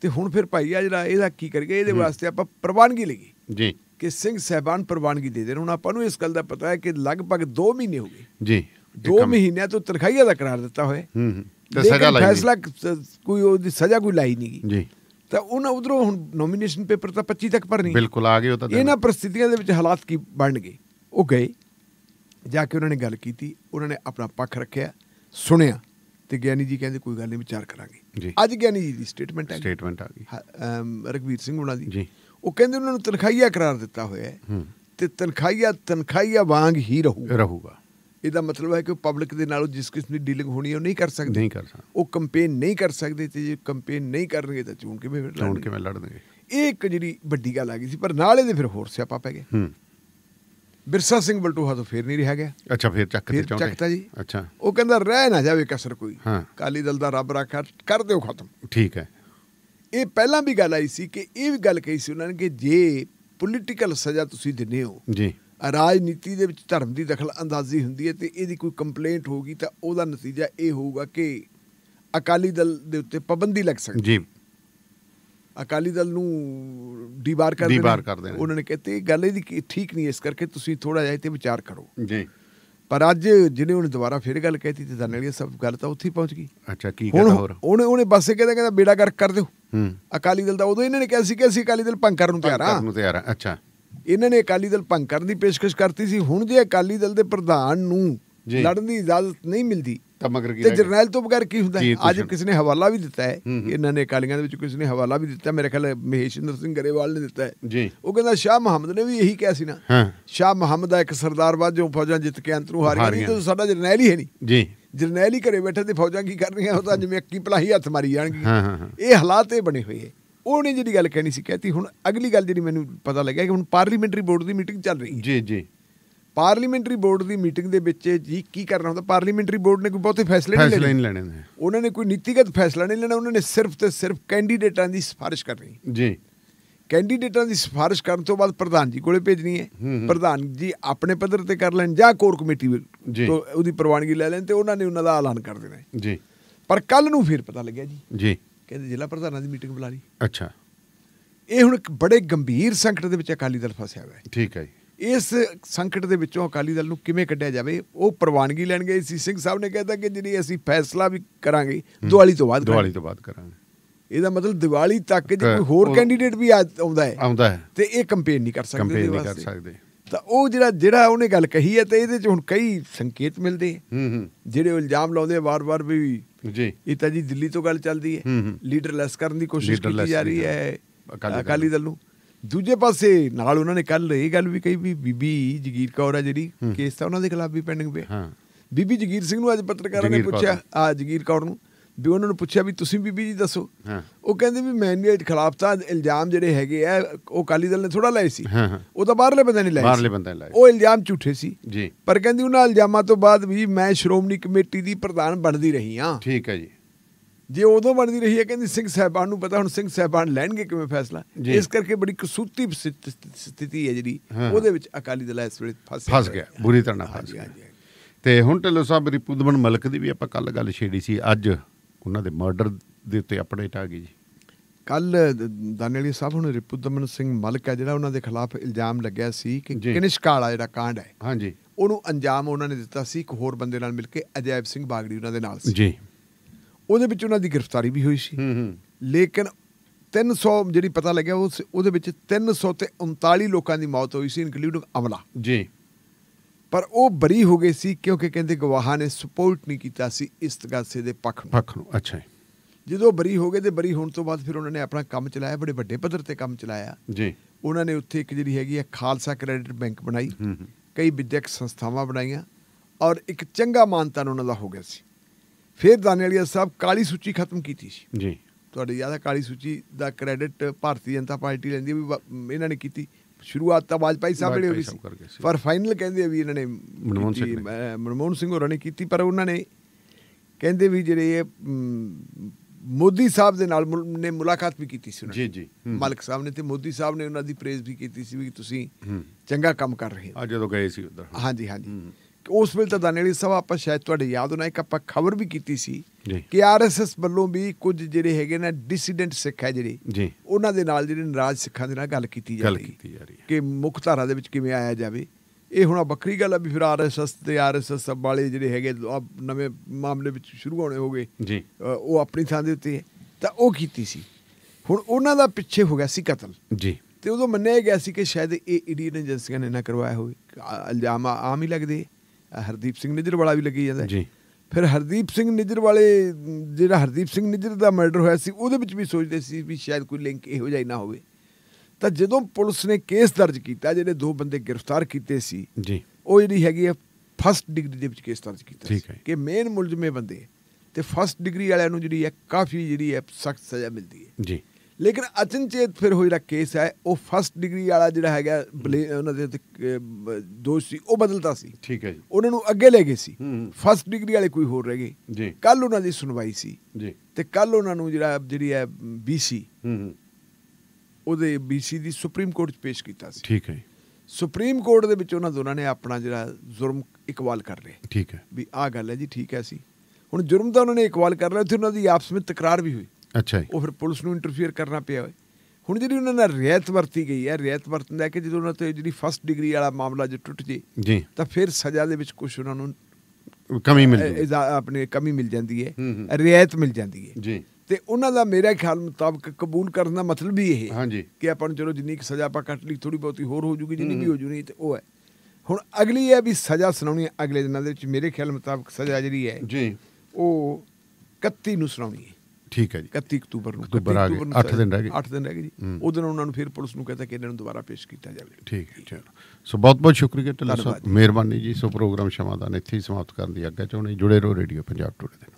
[SPEAKER 2] ਤੇ ਹੁਣ ਫਿਰ ਭਾਈ ਆ ਜਿਹੜਾ ਇਹਦਾ ਕੀ ਕਰੀਏ ਇਹਦੇ ਵਾਸਤੇ ਆਪਾਂ ਪ੍ਰਵਾਨਗੀ ਲਈ ਜੀ ਕਿ ਸਿੰਘ ਸਹਿਬਾਨ ਪ੍ਰਵਾਨਗੀ ਦੇ ਦੇਣ ਹੁਣ ਆਪਾਂ ਨੂੰ ਇਸ ਗੱਲ ਦਾ ਪਤਾ ਹੈ ਕਿ ਲਗਭਗ 2 ਮਹੀਨੇ ਹੋ ਗਏ ਜੀ 2 ਮਹੀਨਿਆਂ ਤੋਂ ਤਰਖਾਈਆ ਦਾ ਕਰਾਰ ਦਿੱਤਾ ਹੋਇਆ
[SPEAKER 3] ਹੂੰ ਹੂੰ ਤੇ ਸਜ਼ਾ ਲਾਈ ਫੈਸਲਾ
[SPEAKER 2] ਕੋਈ ਉਹਦੀ ਸਜ਼ਾ ਕੋਈ ਲਾਈ ਨਹੀਂ ਜੀ ਤਾਂ ਉਹਨਾਂ ਉਧਰੋਂ ਹੁਣ ਨੋਮੀਨੇਸ਼ਨ ਪੇਪਰ ਤਾਂ 25 ਤੱਕ ਭਰਨੀ ਬਿਲਕੁਲ
[SPEAKER 1] ਆ ਗਏ ਉਹ ਤਾਂ ਇਹਨਾਂ
[SPEAKER 2] ਪ੍ਰਸਥਿਤੀਆਂ ਦੇ ਵਿੱਚ ਹਾਲਾਤ ਕੀ ਬਣ ਗਏ ਉਹ ਗਏ ਜਾ ਕੇ ਉਹਨਾਂ ਨੇ ਗੱਲ ਕੀਤੀ ਉਹਨਾਂ ਨੇ ਆਪਣਾ ਪੱਖ ਰੱਖਿਆ ਸੁਣਿਆ ਤੇ ਗਿਆਨੀ ਜੀ ਕਹਿੰਦੇ ਕੋਈ ਗੱਲ ਨਹੀਂ ਵਿਚਾਰ ਕਰਾਂਗੇ ਅੱਜ ਗਿਆਨੀ ਜੀ ਦੀ ਸਟੇਟਮੈਂਟ ਆ ਗਈ ਸਟੇਟਮੈਂਟ ਆ ਗਈ ਰਗਵੀਰ ਸਿੰਘ ਉਹਨਾਂ ਦੀ ਉਹ ਕਹਿੰਦੇ ਉਹਨਾਂ ਨੂੰ ਤਨਖਾਈਆ ਕਰਾਰ ਦਿੱਤਾ ਹੋਇਆ ਹੈ ਤੇ ਤਨਖਾਈਆ ਤਨਖਾਈਆ ਵਾਂਗ ਹੀ ਰਹੂਗਾ ਰਹੂਗਾ ਇਹਦਾ ਮਤਲਬ ਹੈ ਕਿ ਪਬਲਿਕ ਦੇ ਨਾਲ ਜਿਸ ਕਿਸਮ ਦੀ ਡੀਲਿੰਗ ਹੋਣੀ ਹੈ ਉਹ ਨਹੀਂ ਕਰ ਸਕਦੇ ਨਹੀਂ ਕਰ ਸਕਦੇ ਉਹ ਕੰਪੇਨ ਨਹੀਂ ਕਰ ਸਕਦੇ ਤੇ ਜੇ ਕੰਪੇਨ ਨਹੀਂ ਕਰਨਗੇ ਤਾਂ ਚੋਣ ਕਿਵੇਂ ਲੜਨਗੇ ਚੋਣ ਕਿਵੇਂ ਲੜਨਗੇ ਇਹ ਇੱਕ ਜਿਹੜੀ ਵੱਡੀ ਗੱਲ ਆ ਗਈ ਸੀ ਪਰ ਨਾਲੇ ਦੇ ਫਿਰ ਹੋਰ ਸਿਆਪਾ ਪੈ ਗਏ ਹੂੰ ਬਿਰਸਾ ਸਿੰਘ ਬਲਟੂਹਾ ਤੋਂ ਫੇਰ ਨਹੀਂ ਰਿਹਾ ਗਿਆ
[SPEAKER 1] ਅੱਛਾ ਫੇਰ ਚੱਕ ਤੇ ਚਾਹੁੰਦੇ ਚੱਕਤਾ ਜੀ ਅੱਛਾ
[SPEAKER 2] ਉਹ ਕਹਿੰਦਾ ਰਹਿ ਨਾ ਜਾਵੇ ਕਸਰ ਕੋਈ ਹਾਂ ਕਾਲੀ ਦਲ ਦਾ ਰੱਬ ਰੱਖਾ ਕਰ ਦਿਓ ਖਤਮ ਠੀਕ ਹੈ ਇਹ ਪਹਿਲਾਂ ਵੀ ਗੱਲ ਆਈ ਸੀ ਕਿ ਇਹ ਵੀ ਗੱਲ ਕਹੀ ਸੀ ਉਹਨਾਂ ਨੇ ਕਿ ਜੇ ਪੋਲੀਟੀਕਲ ਸਜ਼ਾ ਤੁਸੀਂ ਦਿੰਦੇ ਹੋ ਜੀ ਰਾਜਨੀਤੀ ਦੇ ਵਿੱਚ ਧਰਮ ਦੀ ਦਖਲ ਅੰਦਾਜ਼ੀ ਹੁੰਦੀ ਹੈ ਤੇ ਇਹਦੀ ਕੋਈ ਕੰਪਲੇਂਟ ਹੋਗੀ ਤਾਂ ਉਹਦਾ ਨਤੀਜਾ ਇਹ ਹੋਊਗਾ ਕਿ ਅਕਾਲੀ ਦਲ ਦੇ ਉੱਤੇ ਪਾਬੰਦੀ ਲੱਗ ਸਕਦੀ ਜੀ ਅਕਾਲੀ ਦਲ ਨੂੰ ਡੀਬਾਰ ਕਰ ਡੀਬਾਰ ਦੇਣਾ ਉਹਨਾਂ ਨੇ ਕਹਿੰਦੇ ਗੱਲ ਇਹਦੀ ਠੀਕ ਨਹੀਂ ਇਸ ਕਰਕੇ ਤੁਸੀਂ ਥੋੜਾ ਜਿਹਾ ਇੱਥੇ ਵਿਚਾਰ ਕਰੋ ਜੀ ਪਰ ਅੱਜ ਜਿਹਨੇ ਉਹਨੇ ਦੁਬਾਰਾ ਫਿਰ ਗੱਲ ਕਹਿਤੀ ਤੇ ਦਾਨੇ ਵਾਲੀ ਸਭ ਗੱਲ ਤਾਂ ਉੱਥੇ ਪਹੁੰਚ ਗਈ ਅੱਛਾ ਕੀ ਕਹਿੰਦਾ ਹੋਰ ਉਹਨੇ ਉਹਨੇ ਬਸ ਇਹ ਕਹਿੰਦਾ ਕਹਿੰਦਾ ਬੇੜਾ ਗਰਕ ਕਰ ਦਿਓ ਹੂੰ ਅਕਾਲੀ ਦਲ ਦਾ ਉਦੋਂ ਇਹਨਾਂ ਨੇ ਕਿਹਾ ਸੀ ਕਿ ਅਸੀਂ ਅਕਾਲੀ ਦਲ ਭੰਗ ਕਰਨ ਨੂੰ ਤਿਆਰ ਆ ਕਰਨ ਨੂੰ
[SPEAKER 1] ਤਿਆਰ ਆ ਅੱਛਾ
[SPEAKER 2] ਇਹਨਾਂ ਨੇ ਅਕਾਲੀ ਦਲ ਭੰਗ ਕਰਨ ਦੀ ਪੇਸ਼ਕਸ਼ ਕਰਤੀ ਸੀ ਹੁਣ ਜੇ ਅਕਾਲੀ ਦਲ ਦੇ ਪ੍ਰਧਾਨ ਨੂੰ ਲੜਨ ਦੀ ਇਜਾਜ਼ਤ ਨਹੀਂ ਮਿਲਦੀ ਤੇ ਜਰਨੈਲ ਤੋਂ ਬਗੈਰ ਕੀ ਹੁੰਦਾ ਅੱਜ ਕਿਸੇ ਨੇ ਹਵਾਲਾ ਵੀ ਦਿੱਤਾ ਹੈ ਇਹਨਾਂ ਨੇ ਕਾਲੀਆਂ ਦੇ ਵਿੱਚ ਕਿਸੇ ਨੇ ਹਵਾਲਾ ਵੀ ਦਿੱਤਾ ਮੇਰੇ ਖਿਆਲ ਮਹੇਸ਼ਿੰਦਰ ਸਿੰਘ ਗਰੇਵਾਲ ਨੇ ਦਿੱਤਾ ਹੈ ਉਹ ਕਹਿੰਦਾ ਸ਼ਾਹ ਮੁਹੰਮਦ ਨੇ ਵੀ ਇਹੀ ਕਿਹਾ ਸੀ ਨਾ ਸ਼ਾਹ ਮੁਹੰਮਦ ਦਾ ਇੱਕ ਸਰਦਾਰ ਬਾਦ ਫੌਜਾਂ ਜਿੱਤ ਕੇ ਅੰਤਰੂ ਹਾਰ ਗਈ ਤੇ ਸਾਡਾ ਜਰਨੈਲ ਹੀ ਹੈ ਨਹੀਂ ਜੀ ਜਰਨੈਲ ਹੀ ਘਰੇ ਬੈਠੇ ਤੇ ਫੌਜਾਂ ਕੀ ਕਰ ਰਹੀਆਂ ਉਹ ਤਾਂ ਜਿਵੇਂ ਅੱਕੀ ਪਲਾਹੀ ਹੱਥ ਮਾਰੀ ਜਾਣਗੀ ਇਹ ਹਾਲਾਤ ਇਹ ਬਣੇ ਹੋਏ ਹੈ ਉਹਨੇ ਜਿਹੜੀ ਗੱਲ ਕਹਿਣੀ ਸੀ ਕਹਤੀ ਹੁਣ ਅਗਲੀ ਗੱਲ ਜਿਹੜੀ ਮੈਨੂੰ ਪਤਾ ਲੱਗਿਆ ਕਿ ਹੁਣ ਪਾਰਲੀਮੈਂਟਰੀ ਬੋਰਡ ਦੀ ਮੀਟਿੰਗ ਚੱਲ ਰਹੀ ਹੈ ਜੀ ਜੀ ਪਾਰਲੀਮੈਂਟਰੀ ਬੋਰਡ ਦੀ ਮੀਟਿੰਗ ਦੇ ਵਿੱਚ ਜੀ ਕੀ ਕਰਨਾ ਹੁੰਦਾ ਪਾਰਲੀਮੈਂਟਰੀ ਬੋਰਡ ਨੇ ਕੋਈ ਬਹੁਤੇ ਫੈਸਲੇ ਨਹੀਂ ਲੈਣੇ ਫੈਸਲੇ ਨਹੀਂ ਲੈਣੇ ਉਹਨਾਂ ਨੇ ਕੋਈ ਨੀਤੀਗਤ ਫੈਸਲਾ ਨਹੀਂ ਲੈਣਾ ਉਹਨਾਂ ਨੇ ਸਿਰਫ ਤੇ ਸਿਰਫ ਕੈਂਡੀਡੇਟਾਂ ਦੀ ਸਿਫਾਰਿਸ਼ ਕਰਨੀ ਜੀ ਕੈਂਡੀਡੇਟਾਂ ਦੀ ਸਿਫਾਰਿਸ਼ ਕਰਨ ਤੋਂ ਬਾਅਦ ਪ੍ਰਧਾਨ ਜੀ ਕੋਲੇ ਭੇਜਣੀ ਹੈ ਪ੍ਰਧਾਨ ਜੀ ਆਪਣੇ ਪੱਧਰ ਤੇ ਕਰ ਲੈਣ ਜਾਂ ਕੋਰ ਕਮੇਟੀ ਤੋਂ ਉਹਦੀ ਪ੍ਰਵਾਨਗੀ ਲੈ ਲੈਣ ਤੇ ਉਹਨਾਂ ਨੇ ਉਹਨਾਂ ਦਾ ਐਲਾਨ ਕਰ ਦੇਣਾ ਜੀ ਪਰ ਕੱਲ ਨੂੰ ਫਿਰ ਪਤਾ ਲੱਗਿਆ ਜੀ ਜੀ ਕਹਿੰਦੇ ਜ਼ਿਲ੍ਹਾ ਪ੍ਰਧਾਨਾਂ ਦੀ ਮੀਟਿੰਗ ਬੁਲਾ ਲਈ ਅੱਛਾ ਇਹ ਹੁਣ ਇੱਕ ਬੜੇ ਗੰਭੀਰ ਸੰਕਟ ਦੇ ਵਿੱਚ ਅਕਾਲੀ ਦਲ ਫਸਿਆ ਹੋਇਆ ਹੈ ਠੀਕ ਹੈ ਜੀ ਇਸ ਸੰਕਟ ਦੇ ਵਿੱਚੋਂ ਅਕਾਲੀ ਦਲ ਨੂੰ ਕਿਵੇਂ ਕੱਢਿਆ ਜਾਵੇ ਉਹ ਪ੍ਰਵਾਨਗੀ ਲੈਣ ਗਏ ਸੀ ਸਿੰਘ ਸਾਹਿਬ ਨੇ ਕਹਿਤਾ ਕਿ ਜਿਹੜੀ ਅਸੀਂ ਫੈਸਲਾ ਵੀ ਕਰਾਂਗੇ ਦਿਵਾਲੀ ਤੋਂ ਬਾਅਦ ਦਿਵਾਲੀ ਤੋਂ ਬਾਅਦ ਕਰਾਂਗੇ ਇਹਦਾ ਮਤਲਬ ਦਿਵਾਲੀ ਤੱਕ ਜੇ ਕੋਈ ਹੋਰ ਕੈਂਡੀਡੇਟ ਵੀ ਆਉਂਦਾ ਹੈ ਆਉਂਦਾ ਹੈ ਤੇ ਇਹ ਕੰਪੇਨ ਨਹੀਂ ਕਰ ਸਕਦੇ ਕੰਪੇਨ ਨਹੀਂ ਕਰ ਸਕਦੇ ਤਾਂ ਉਹ ਜਿਹੜਾ ਜਿਹੜਾ ਉਹਨੇ ਗੱਲ ਕਹੀ ਹੈ ਤੇ ਇਹਦੇ ਚ ਹੁਣ ਕਈ ਸੰਕੇਤ ਮਿਲਦੇ ਹੂੰ ਹੂੰ ਜਿਹੜੇ ਇਲਜ਼ਾਮ ਲਾਉਂਦੇ ਵਾਰ-ਵਾਰ ਵੀ ਜੀ ਇਹ ਤਾਂ ਜੀ ਦਿੱਲੀ ਤੋਂ ਗੱਲ ਚੱਲਦੀ ਹੈ ਲੀਡਰਲੈਸ ਕਰਨ ਦੀ ਕੋਸ਼ਿਸ਼ ਕੀਤੀ ਜਾ ਰਹੀ ਹੈ ਅਕਾਲੀ ਦਲ ਨੂੰ ਦੂਜੇ ਪਾਸੇ ਨਾਲ ਉਹਨਾਂ ਨੇ ਕੱਲ ਇਹ ਗੱਲ ਵੀ ਕਹੀ ਵੀ ਬੀਬੀ ਜਗੀਰ ਕੌਰ ਆ ਜਿਹੜੀ ਕੇਸ ਤਾਂ ਉਹਨਾਂ ਦੇ ਖਿਲਾਫ ਵੀ ਪੈਂਡਿੰਗ ਪਿਆ ਹਾਂ ਬੀਬੀ ਜਗੀਰ ਸਿੰਘ ਨੂੰ ਅੱਜ ਪੱਤਰਕਾਰਾਂ ਨੇ ਪੁੱਛਿਆ ਆ ਜਗੀਰ ਕੌਰ ਨੂੰ ਵੀ ਉਹਨਾਂ ਨੂੰ ਪੁੱਛਿਆ ਵੀ ਤੁਸੀਂ ਬੀਬੀ ਜੀ ਦੱਸੋ ਉਹ ਕਹਿੰਦੇ ਵੀ ਮੈਂ ਮੈਨੇ ਖਿਲਾਫ ਤਾਂ ਇਲਜ਼ਾਮ ਜਿਹੜੇ ਹੈਗੇ ਆ ਉਹ ਕਾਲੀ ਦਲ ਨੇ ਥੋੜਾ ਲਾਏ ਸੀ ਉਹ ਤਾਂ ਬਾਹਰਲੇ ਬੰਦੇ ਨਹੀਂ ਲਾਏ ਬਾਹਰਲੇ ਬੰਦੇ ਲਾਏ ਉਹ ਇਲਜ਼ਾਮ ਝੂਠੇ ਸੀ ਜੀ ਪਰ ਕਹਿੰਦੀ ਉਹਨਾਂ ਇਲਜ਼ਾਮਾਂ ਤੋਂ ਬਾਅਦ ਵੀ ਮੈਂ ਸ਼੍ਰੋਮਣੀ ਕਮੇਟੀ ਦੀ ਪ੍ਰਧਾਨ ਬਣਦੀ ਰਹੀ ਆ ਠੀਕ ਹੈ ਜੀ ਜੇ ਉਦੋਂ ਬਣਦੀ ਰਹੀ ਹੈ ਕਹਿੰਦੀ ਸਿੰਘ ਸਾਹਿਬਾਨ ਨੂੰ ਪਤਾ ਹੁਣ ਸਿੰਘ ਸਾਹਿਬਾਨ ਲੈਣਗੇ ਕਿਵੇਂ ਫੈਸਲਾ ਇਸ ਕਰਕੇ ਬੜੀ ਕਸੂਤੀ ਸਥਿਤੀ ਹੈ ਜਿਹੜੀ ਉਹਦੇ ਵਿੱਚ ਅਕਾਲੀ ਦਲ ਇਸ ਵੇਲੇ ਫਸ ਫਸ ਗਿਆ
[SPEAKER 1] ਬੁਰੀ ਤਰ੍ਹਾਂ ਫਸ ਗਿਆ ਤੇ ਹੁਣ ਢਿੱਲੋ ਸਾਹਿਬ ਰਿਪੂਦਮਨ ਮਲਕ ਦੀ ਵੀ ਆਪਾਂ ਕੱਲ ਗੱਲ ਛੇੜੀ ਸੀ ਅੱਜ ਉਹਨਾਂ ਦੇ ਮਰਡਰ ਦੇ ਉੱਤੇ ਅਪਡੇਟ ਆ ਗਈ ਜੀ
[SPEAKER 2] ਕੱਲ ਦਾਨੇਲੀ ਸਾਹਿਬ ਹੁਣ ਰਿਪੂਦਮਨ ਸਿੰਘ ਮਲਕ ਹੈ ਜਿਹੜਾ ਉਹਨਾਂ ਦੇ ਖਿਲਾਫ ਇਲਜ਼ਾਮ ਲੱਗਿਆ ਸੀ ਕਿ ਕਿਨਿਸ਼ ਕਾਲਾ ਜਿਹੜਾ ਕਾਂਡ ਹੈ ਹਾਂਜੀ ਉਹਨੂੰ ਅੰਜਾਮ ਉਹਨਾਂ ਨੇ ਦਿੱਤਾ ਸੀ ਇੱਕ ਹੋਰ ਬੰਦੇ ਨਾਲ ਮਿਲ ਕੇ ਅਜੈਬ ਸਿੰਘ ਬਾਗੜੀ ਉਹਨਾਂ ਦੇ ਨਾਲ ਸੀ ਜੀ ਉਹਦੇ ਵਿੱਚ ਉਹਨਾਂ ਦੀ ਗ੍ਰਿਫਤਾਰੀ ਵੀ ਹੋਈ ਸੀ ਹੂੰ ਹੂੰ ਲੇਕਿਨ 300 ਜਿਹੜੀ ਪਤਾ ਲੱਗਿਆ ਉਹ ਉਹਦੇ ਵਿੱਚ 300 ਤੇ 39 ਲੋਕਾਂ ਦੀ ਮੌਤ ਹੋਈ ਸੀ ਇਨਕਲੂਡਿੰਗ ਅਮਲਾ ਜੀ ਪਰ ਉਹ ਬਰੀ ਹੋ ਗਏ ਸੀ ਕਿਉਂਕਿ ਕਹਿੰਦੇ ਗਵਾਹਾਂ ਨੇ ਸਪੋਰਟ ਨਹੀਂ ਕੀਤਾ ਸੀ ਇਸ ਤਗਾਸੇ ਦੇ ਪੱਖ ਨੂੰ
[SPEAKER 3] ਪੱਖ ਨੂੰ ਅੱਛਾ
[SPEAKER 2] ਜਦੋਂ ਬਰੀ ਹੋ ਗਏ ਤੇ ਬਰੀ ਹੋਣ ਤੋਂ ਬਾਅਦ ਫਿਰ ਉਹਨਾਂ ਨੇ ਆਪਣਾ ਕੰਮ ਚਲਾਇਆ ਬੜੇ ਵੱਡੇ ਪੱਧਰ ਤੇ ਕੰਮ ਚਲਾਇਆ ਜੀ ਉਹਨਾਂ ਨੇ ਉੱਥੇ ਇੱਕ ਜਿਹੜੀ ਹੈਗੀ ਹੈ ਖਾਲਸਾ ਕ੍ਰੈਡਿਟ ਬੈਂਕ ਬਣਾਈ ਹੂੰ ਹੂੰ ਕਈ ਵਿਦਿਅਕ ਸੰਸਥਾਵਾਂ ਬਣਾਈਆਂ ਔਰ ਇੱਕ ਚੰਗਾ ਮਾਨਤਾ ਉਹਨਾਂ ਦਾ ਹੋ ਗਿਆ ਸੀ ਫਿਰ ਦਾਨੇ ਵਾਲੀਆ ਸਾਹਿਬ ਕਾਲੀ ਸੂਚੀ ਖਤਮ ਕੀਤੀ ਸੀ ਜੀ ਤੁਹਾਡੇ ਯਾਦ ਹੈ ਕਾਲੀ ਸੂਚੀ ਦਾ ਕ੍ਰੈਡਿਟ ਭਾਰਤੀ ਜਨਤਾ ਪਾਰਟੀ ਲੈਂਦੀ ਵੀ ਇਹਨਾਂ ਨੇ ਕੀਤੀ ਸ਼ੁਰੂਆਤ ਤਾਂ ਵਾਜਪਾਈ ਸਾਹਿਬ ਨੇ ਹੋਈ ਸੀ ਪਰ ਫਾਈਨਲ ਕਹਿੰਦੇ ਵੀ ਇਹਨਾਂ ਨੇ
[SPEAKER 3] ਮਨਮੋਹਨ
[SPEAKER 2] ਸਿੰਘ ਹੋਰਾਂ ਨੇ ਕੀਤੀ ਪਰ ਉਹਨਾਂ ਨੇ ਕਹਿੰਦੇ ਵੀ ਜਿਹੜੇ ਇਹ ਮੋਦੀ ਸਾਹਿਬ ਦੇ ਨਾਲ ਨੇ ਮੁਲਾਕਾਤ ਵੀ ਕੀਤੀ ਸੀ ਉਹਨਾਂ ਜੀ ਜੀ ਮਲਕ ਸਾਹਿਬ ਨੇ ਤੇ ਮੋਦੀ ਸਾਹਿਬ ਨੇ ਉਹਨਾਂ ਦੀ ਪ੍ਰੇਜ਼ ਵੀ ਕੀਤੀ ਸੀ ਵੀ ਤੁਸੀਂ ਚੰਗਾ ਕੰਮ ਕਰ ਰਹੇ ਹੋ ਆ ਜਦੋਂ ਗਏ ਸੀ ਉਧਰ ਹਾਂਜੀ ਹਾਂਜੀ ਉਸ ਵੇਲੇ ਤਾਂ ਦਾਨੇਲੀ ਸਭਾ ਆਪਾਂ ਸ਼ਾਇਦ ਤੁਹਾਡੇ ਯਾਦ ਹੋਣਾ ਇੱਕ ਆਪਾਂ ਖਬਰ ਵੀ ਕੀਤੀ ਸੀ ਕਿ ਆਰਐਸਐਸ ਵੱਲੋਂ ਵੀ ਕੁਝ ਜਿਹੜੇ ਹੈਗੇ ਨੇ ਡਿਸੀਡੈਂਟ ਸਿੱਖ ਹੈ ਜਿਹੜੇ ਉਹਨਾਂ ਦੇ ਨਾਲ ਜਿਹੜੇ ਨਾਰਾਜ਼ ਸਿੱਖਾਂ ਦੇ ਨਾਲ ਗੱਲ ਕੀਤੀ ਜਾ ਰਹੀ ਹੈ ਕਿ ਮੁੱਖ ਧਾਰਾ ਦੇ ਵਿੱਚ ਕਿਵੇਂ ਆਇਆ ਜਾਵੇ ਇਹ ਹੁਣ ਬੱਕਰੀ ਗੱਲ ਆ ਵੀ ਫਿਰ ਆਰਐਸਐਸ ਤੇ ਆਰਐਸਐਸ ਵਾਲੇ ਜਿਹੜੇ ਹੈਗੇ ਨਵੇਂ ਮਾਮਲੇ ਵਿੱਚ ਸ਼ੁਰੂ ਹੋਣੇ ਹੋਗੇ ਜੀ ਉਹ ਆਪਣੀ ਥਾਂ ਦੇ ਉੱਤੇ ਤਾਂ ਉਹ ਕੀਤੀ ਸੀ ਹੁਣ ਉਹਨਾਂ ਦਾ ਪਿੱਛੇ ਹੋ ਗਿਆ ਸੀ ਕਤਲ ਜੀ ਤੇ ਉਦੋਂ ਮੰਨਿਆ ਗਿਆ ਸੀ ਕਿ ਸ਼ਾਇਦ ਇਹ ਇੰਡੀਅਨ ਏਜੰਸੀਆਂ ਨੇ ਨਾ ਕਰਵਾਇਆ ਹੋਵੇ ਇਲਜ਼ਾਮ ਆਮ ਹੀ ਲੱਗਦੇ ਹਰਦੀਪ ਸਿੰਘ ਨਿਜਰ ਵਾਲਾ ਵੀ ਲੱਗੀ ਜਾਂਦਾ ਜੀ ਫਿਰ ਹਰਦੀਪ ਸਿੰਘ ਨਿਜਰ ਵਾਲੇ ਜਿਹੜਾ ਹਰਦੀਪ ਸਿੰਘ ਨਿਜਰ ਦਾ ਮਰਡਰ ਹੋਇਆ ਸੀ ਉਹਦੇ ਵਿੱਚ ਵੀ ਸੋਚਦੇ ਸੀ ਵੀ ਸ਼ਾਇਦ ਕੋਈ ਲਿੰਕ ਇਹੋ ਜਿਹਾ ਹੀ ਨਾ ਹੋਵੇ ਤਾਂ ਜਦੋਂ ਪੁਲਿਸ ਨੇ ਕੇਸ ਦਰਜ ਕੀਤਾ ਜਿਹੜੇ ਦੋ ਬੰਦੇ ਗ੍ਰਿਫਤਾਰ ਕੀਤੇ ਸੀ ਜੀ ਉਹ ਜਿਹੜੀ ਹੈਗੀ ਹੈ ਫਸਟ ਡਿਗਰੀ ਦੇ ਵਿੱਚ ਕੇਸ ਦਰਜ ਕੀਤਾ ਸੀ ਕਿ ਮੇਨ ਮੁਲਜ਼ਮੇ ਬੰਦੇ ਤੇ ਫਸਟ ਡਿਗਰੀ ਵਾਲਿਆਂ ਨੂੰ ਜਿਹੜੀ ਹੈ ਕਾਫੀ ਜਿਹੜੀ ਹੈ ਸਖਤ ਸਜ਼ਾ ਮਿਲਦੀ ਹੈ ਜੀ ਲੇਕਿਨ ਅਚਨਚੇਤ ਫਿਰ ਹੋਈ ਜਿਹੜਾ ਕੇਸ ਹੈ ਉਹ ਫਸਟ ਡਿਗਰੀ ਵਾਲਾ ਜਿਹੜਾ ਹੈਗਾ ਉਹਨਾਂ ਦੇ ਉੱਤੇ ਦੋਸ਼ ਸੀ ਉਹ ਬਦਲਦਾ ਸੀ ਠੀਕ ਹੈ ਜੀ ਉਹਨਾਂ ਨੂੰ ਅੱਗੇ ਲੈ ਗਏ ਸੀ ਫਸਟ ਡਿਗਰੀ ਵਾਲੇ ਕੋਈ ਹੋਰ ਰਹਿ ਗਏ ਜੀ ਕੱਲ ਉਹਨਾਂ ਦੀ ਸੁਣਵਾਈ ਸੀ ਜੀ ਤੇ ਕੱਲ ਉਹਨਾਂ ਨੂੰ ਜਿਹੜਾ ਜਿਹੜੀ ਹੈ ਬੀਸੀ ਹੂੰ ਉਹਦੇ ਬੀਸੀ ਦੀ ਸੁਪਰੀਮ ਕੋਰਟ 'ਚ ਪੇਸ਼ ਕੀਤਾ ਸੀ ਠੀਕ ਹੈ ਸੁਪਰੀਮ ਕੋਰਟ ਦੇ ਵਿੱਚ ਉਹਨਾਂ ਦੋਨਾਂ ਨੇ ਆਪਣਾ ਜਿਹੜਾ ਜ਼ੁਰਮ ਇਕਵਾਲ ਕਰ ਲਿਆ ਠੀਕ ਹੈ ਵੀ ਆਹ ਗੱਲ ਹੈ ਜੀ ਠੀਕ ਹੈ ਸੀ ਹੁਣ ਜ਼ੁਰਮ ਤਾਂ ਉਹਨਾਂ ਨੇ ਇਕਵਾਲ ਕਰ ਲਿਆ ਉੱਥੇ ਉਹਨਾਂ ਦੀ ਆਪਸ ਵਿੱਚ ਤਕਰਾਰ ਵੀ ਹੋਈ ਅੱਛਾ ਉਹ ਫਿਰ ਪੁਲਿਸ ਨੂੰ ਇੰਟਰਫੇਅਰ ਕਰਨਾ ਪਿਆ ਹੋਏ ਹੁਣ ਜਿਹੜੀ ਉਹਨਾਂ ਨਾਲ ਰਿਆਇਤ ਵਰਤੀ ਗਈ ਹੈ ਰਿਆਇਤ ਵਰਤਨ ਦਾ ਕਿ ਜਦੋਂ ਉਹਨਾਂ ਤੇ ਜਿਹੜੀ ਫਸਟ ਡਿਗਰੀ ਵਾਲਾ ਮਾਮਲਾ ਜੇ ਟੁੱਟ ਜੇ ਜੀ ਤਾਂ ਫਿਰ ਸਜ਼ਾ ਦੇ ਵਿੱਚ ਕੁਝ ਉਹਨਾਂ ਨੂੰ ਕਮੀ ਮਿਲ ਜਾਂਦੀ ਹੈ ਆਪਣੇ ਕਮੀ ਮਿਲ ਜਾਂਦੀ ਹੈ ਰਿਆਇਤ ਮਿਲ ਜਾਂਦੀ ਹੈ ਜੀ ਤੇ ਉਹਨਾਂ ਦਾ ਮੇਰੇ ਖਿਆਲ ਮੁਤਾਬਕ ਕਬੂਲ ਕਰਨ ਦਾ ਮਤਲਬ ਹੀ ਇਹ ਹੈ ਕਿ ਆਪਾਂ ਨੂੰ ਚਲੋ ਜਿੰਨੀ ਕਿ ਸਜ਼ਾ ਆਪਾਂ ਕੱਟ ਲਈ ਥੋੜੀ ਬਹੁਤੀ ਹੋਰ ਹੋ ਜੂਗੀ ਜਿੰਨੀ ਵੀ ਹੋ ਜੂਣੀ ਤੇ ਉਹ ਹੈ ਹੁਣ ਅਗਲੀ ਹੈ ਵੀ ਸਜ਼ਾ ਸੁਣਾਉਣੀ ਹੈ ਅਗਲੇ ਦਿਨਾਂ ਦੇ ਵਿੱਚ ਮੇਰੇ ਖਿਆਲ ਮੁਤਾਬਕ ਸਜ਼ਾ ਜਿਹੜੀ ਹੈ ਜੀ ਉਹ 31 ਨੂੰ ਸੁਣਾਉਣੀ ਹੈ ਠੀਕ ਹੈ ਜੀ 31 ਅਕਤੂਬਰ ਨੂੰ ਅਕਤੂਬਰ ਆ ਗਿਆ 8 ਦਿਨ ਰਹਿ ਗਏ 8 ਦਿਨ ਰਹਿ ਗਏ ਜੀ ਉਹ ਦਿਨ ਉਹਨਾਂ ਨੂੰ ਫਿਰ ਪੁਲਿਸ ਨੂੰ ਕਹਤਾ ਕਿ ਇਹਨਾਂ ਨੂੰ ਦੁਬਾਰਾ ਪੇਸ਼ ਕੀਤਾ ਜਾਵੇ ਠੀਕ ਹੈ ਚਲੋ
[SPEAKER 1] ਸੋ ਬਹੁਤ ਬਹੁਤ ਸ਼ੁਕਰੀਆ ਢਿੱਲੋਂ ਸਾਹਿਬ
[SPEAKER 3] ਮਿਹਰਬਾਨੀ ਜੀ ਸੋ ਪ੍ਰੋਗਰਾਮ ਸ਼ਮਾਦਾਨ ਇੱਥੇ ਹੀ ਸਮਾਪਤ ਕਰਨ ਦੀ ਆਗਿਆ ਚਾਹੁੰਦੇ ਜੁੜੇ ਰਹੋ ਰੇਡੀਓ ਪੰਜਾਬ ਟੁਡੇ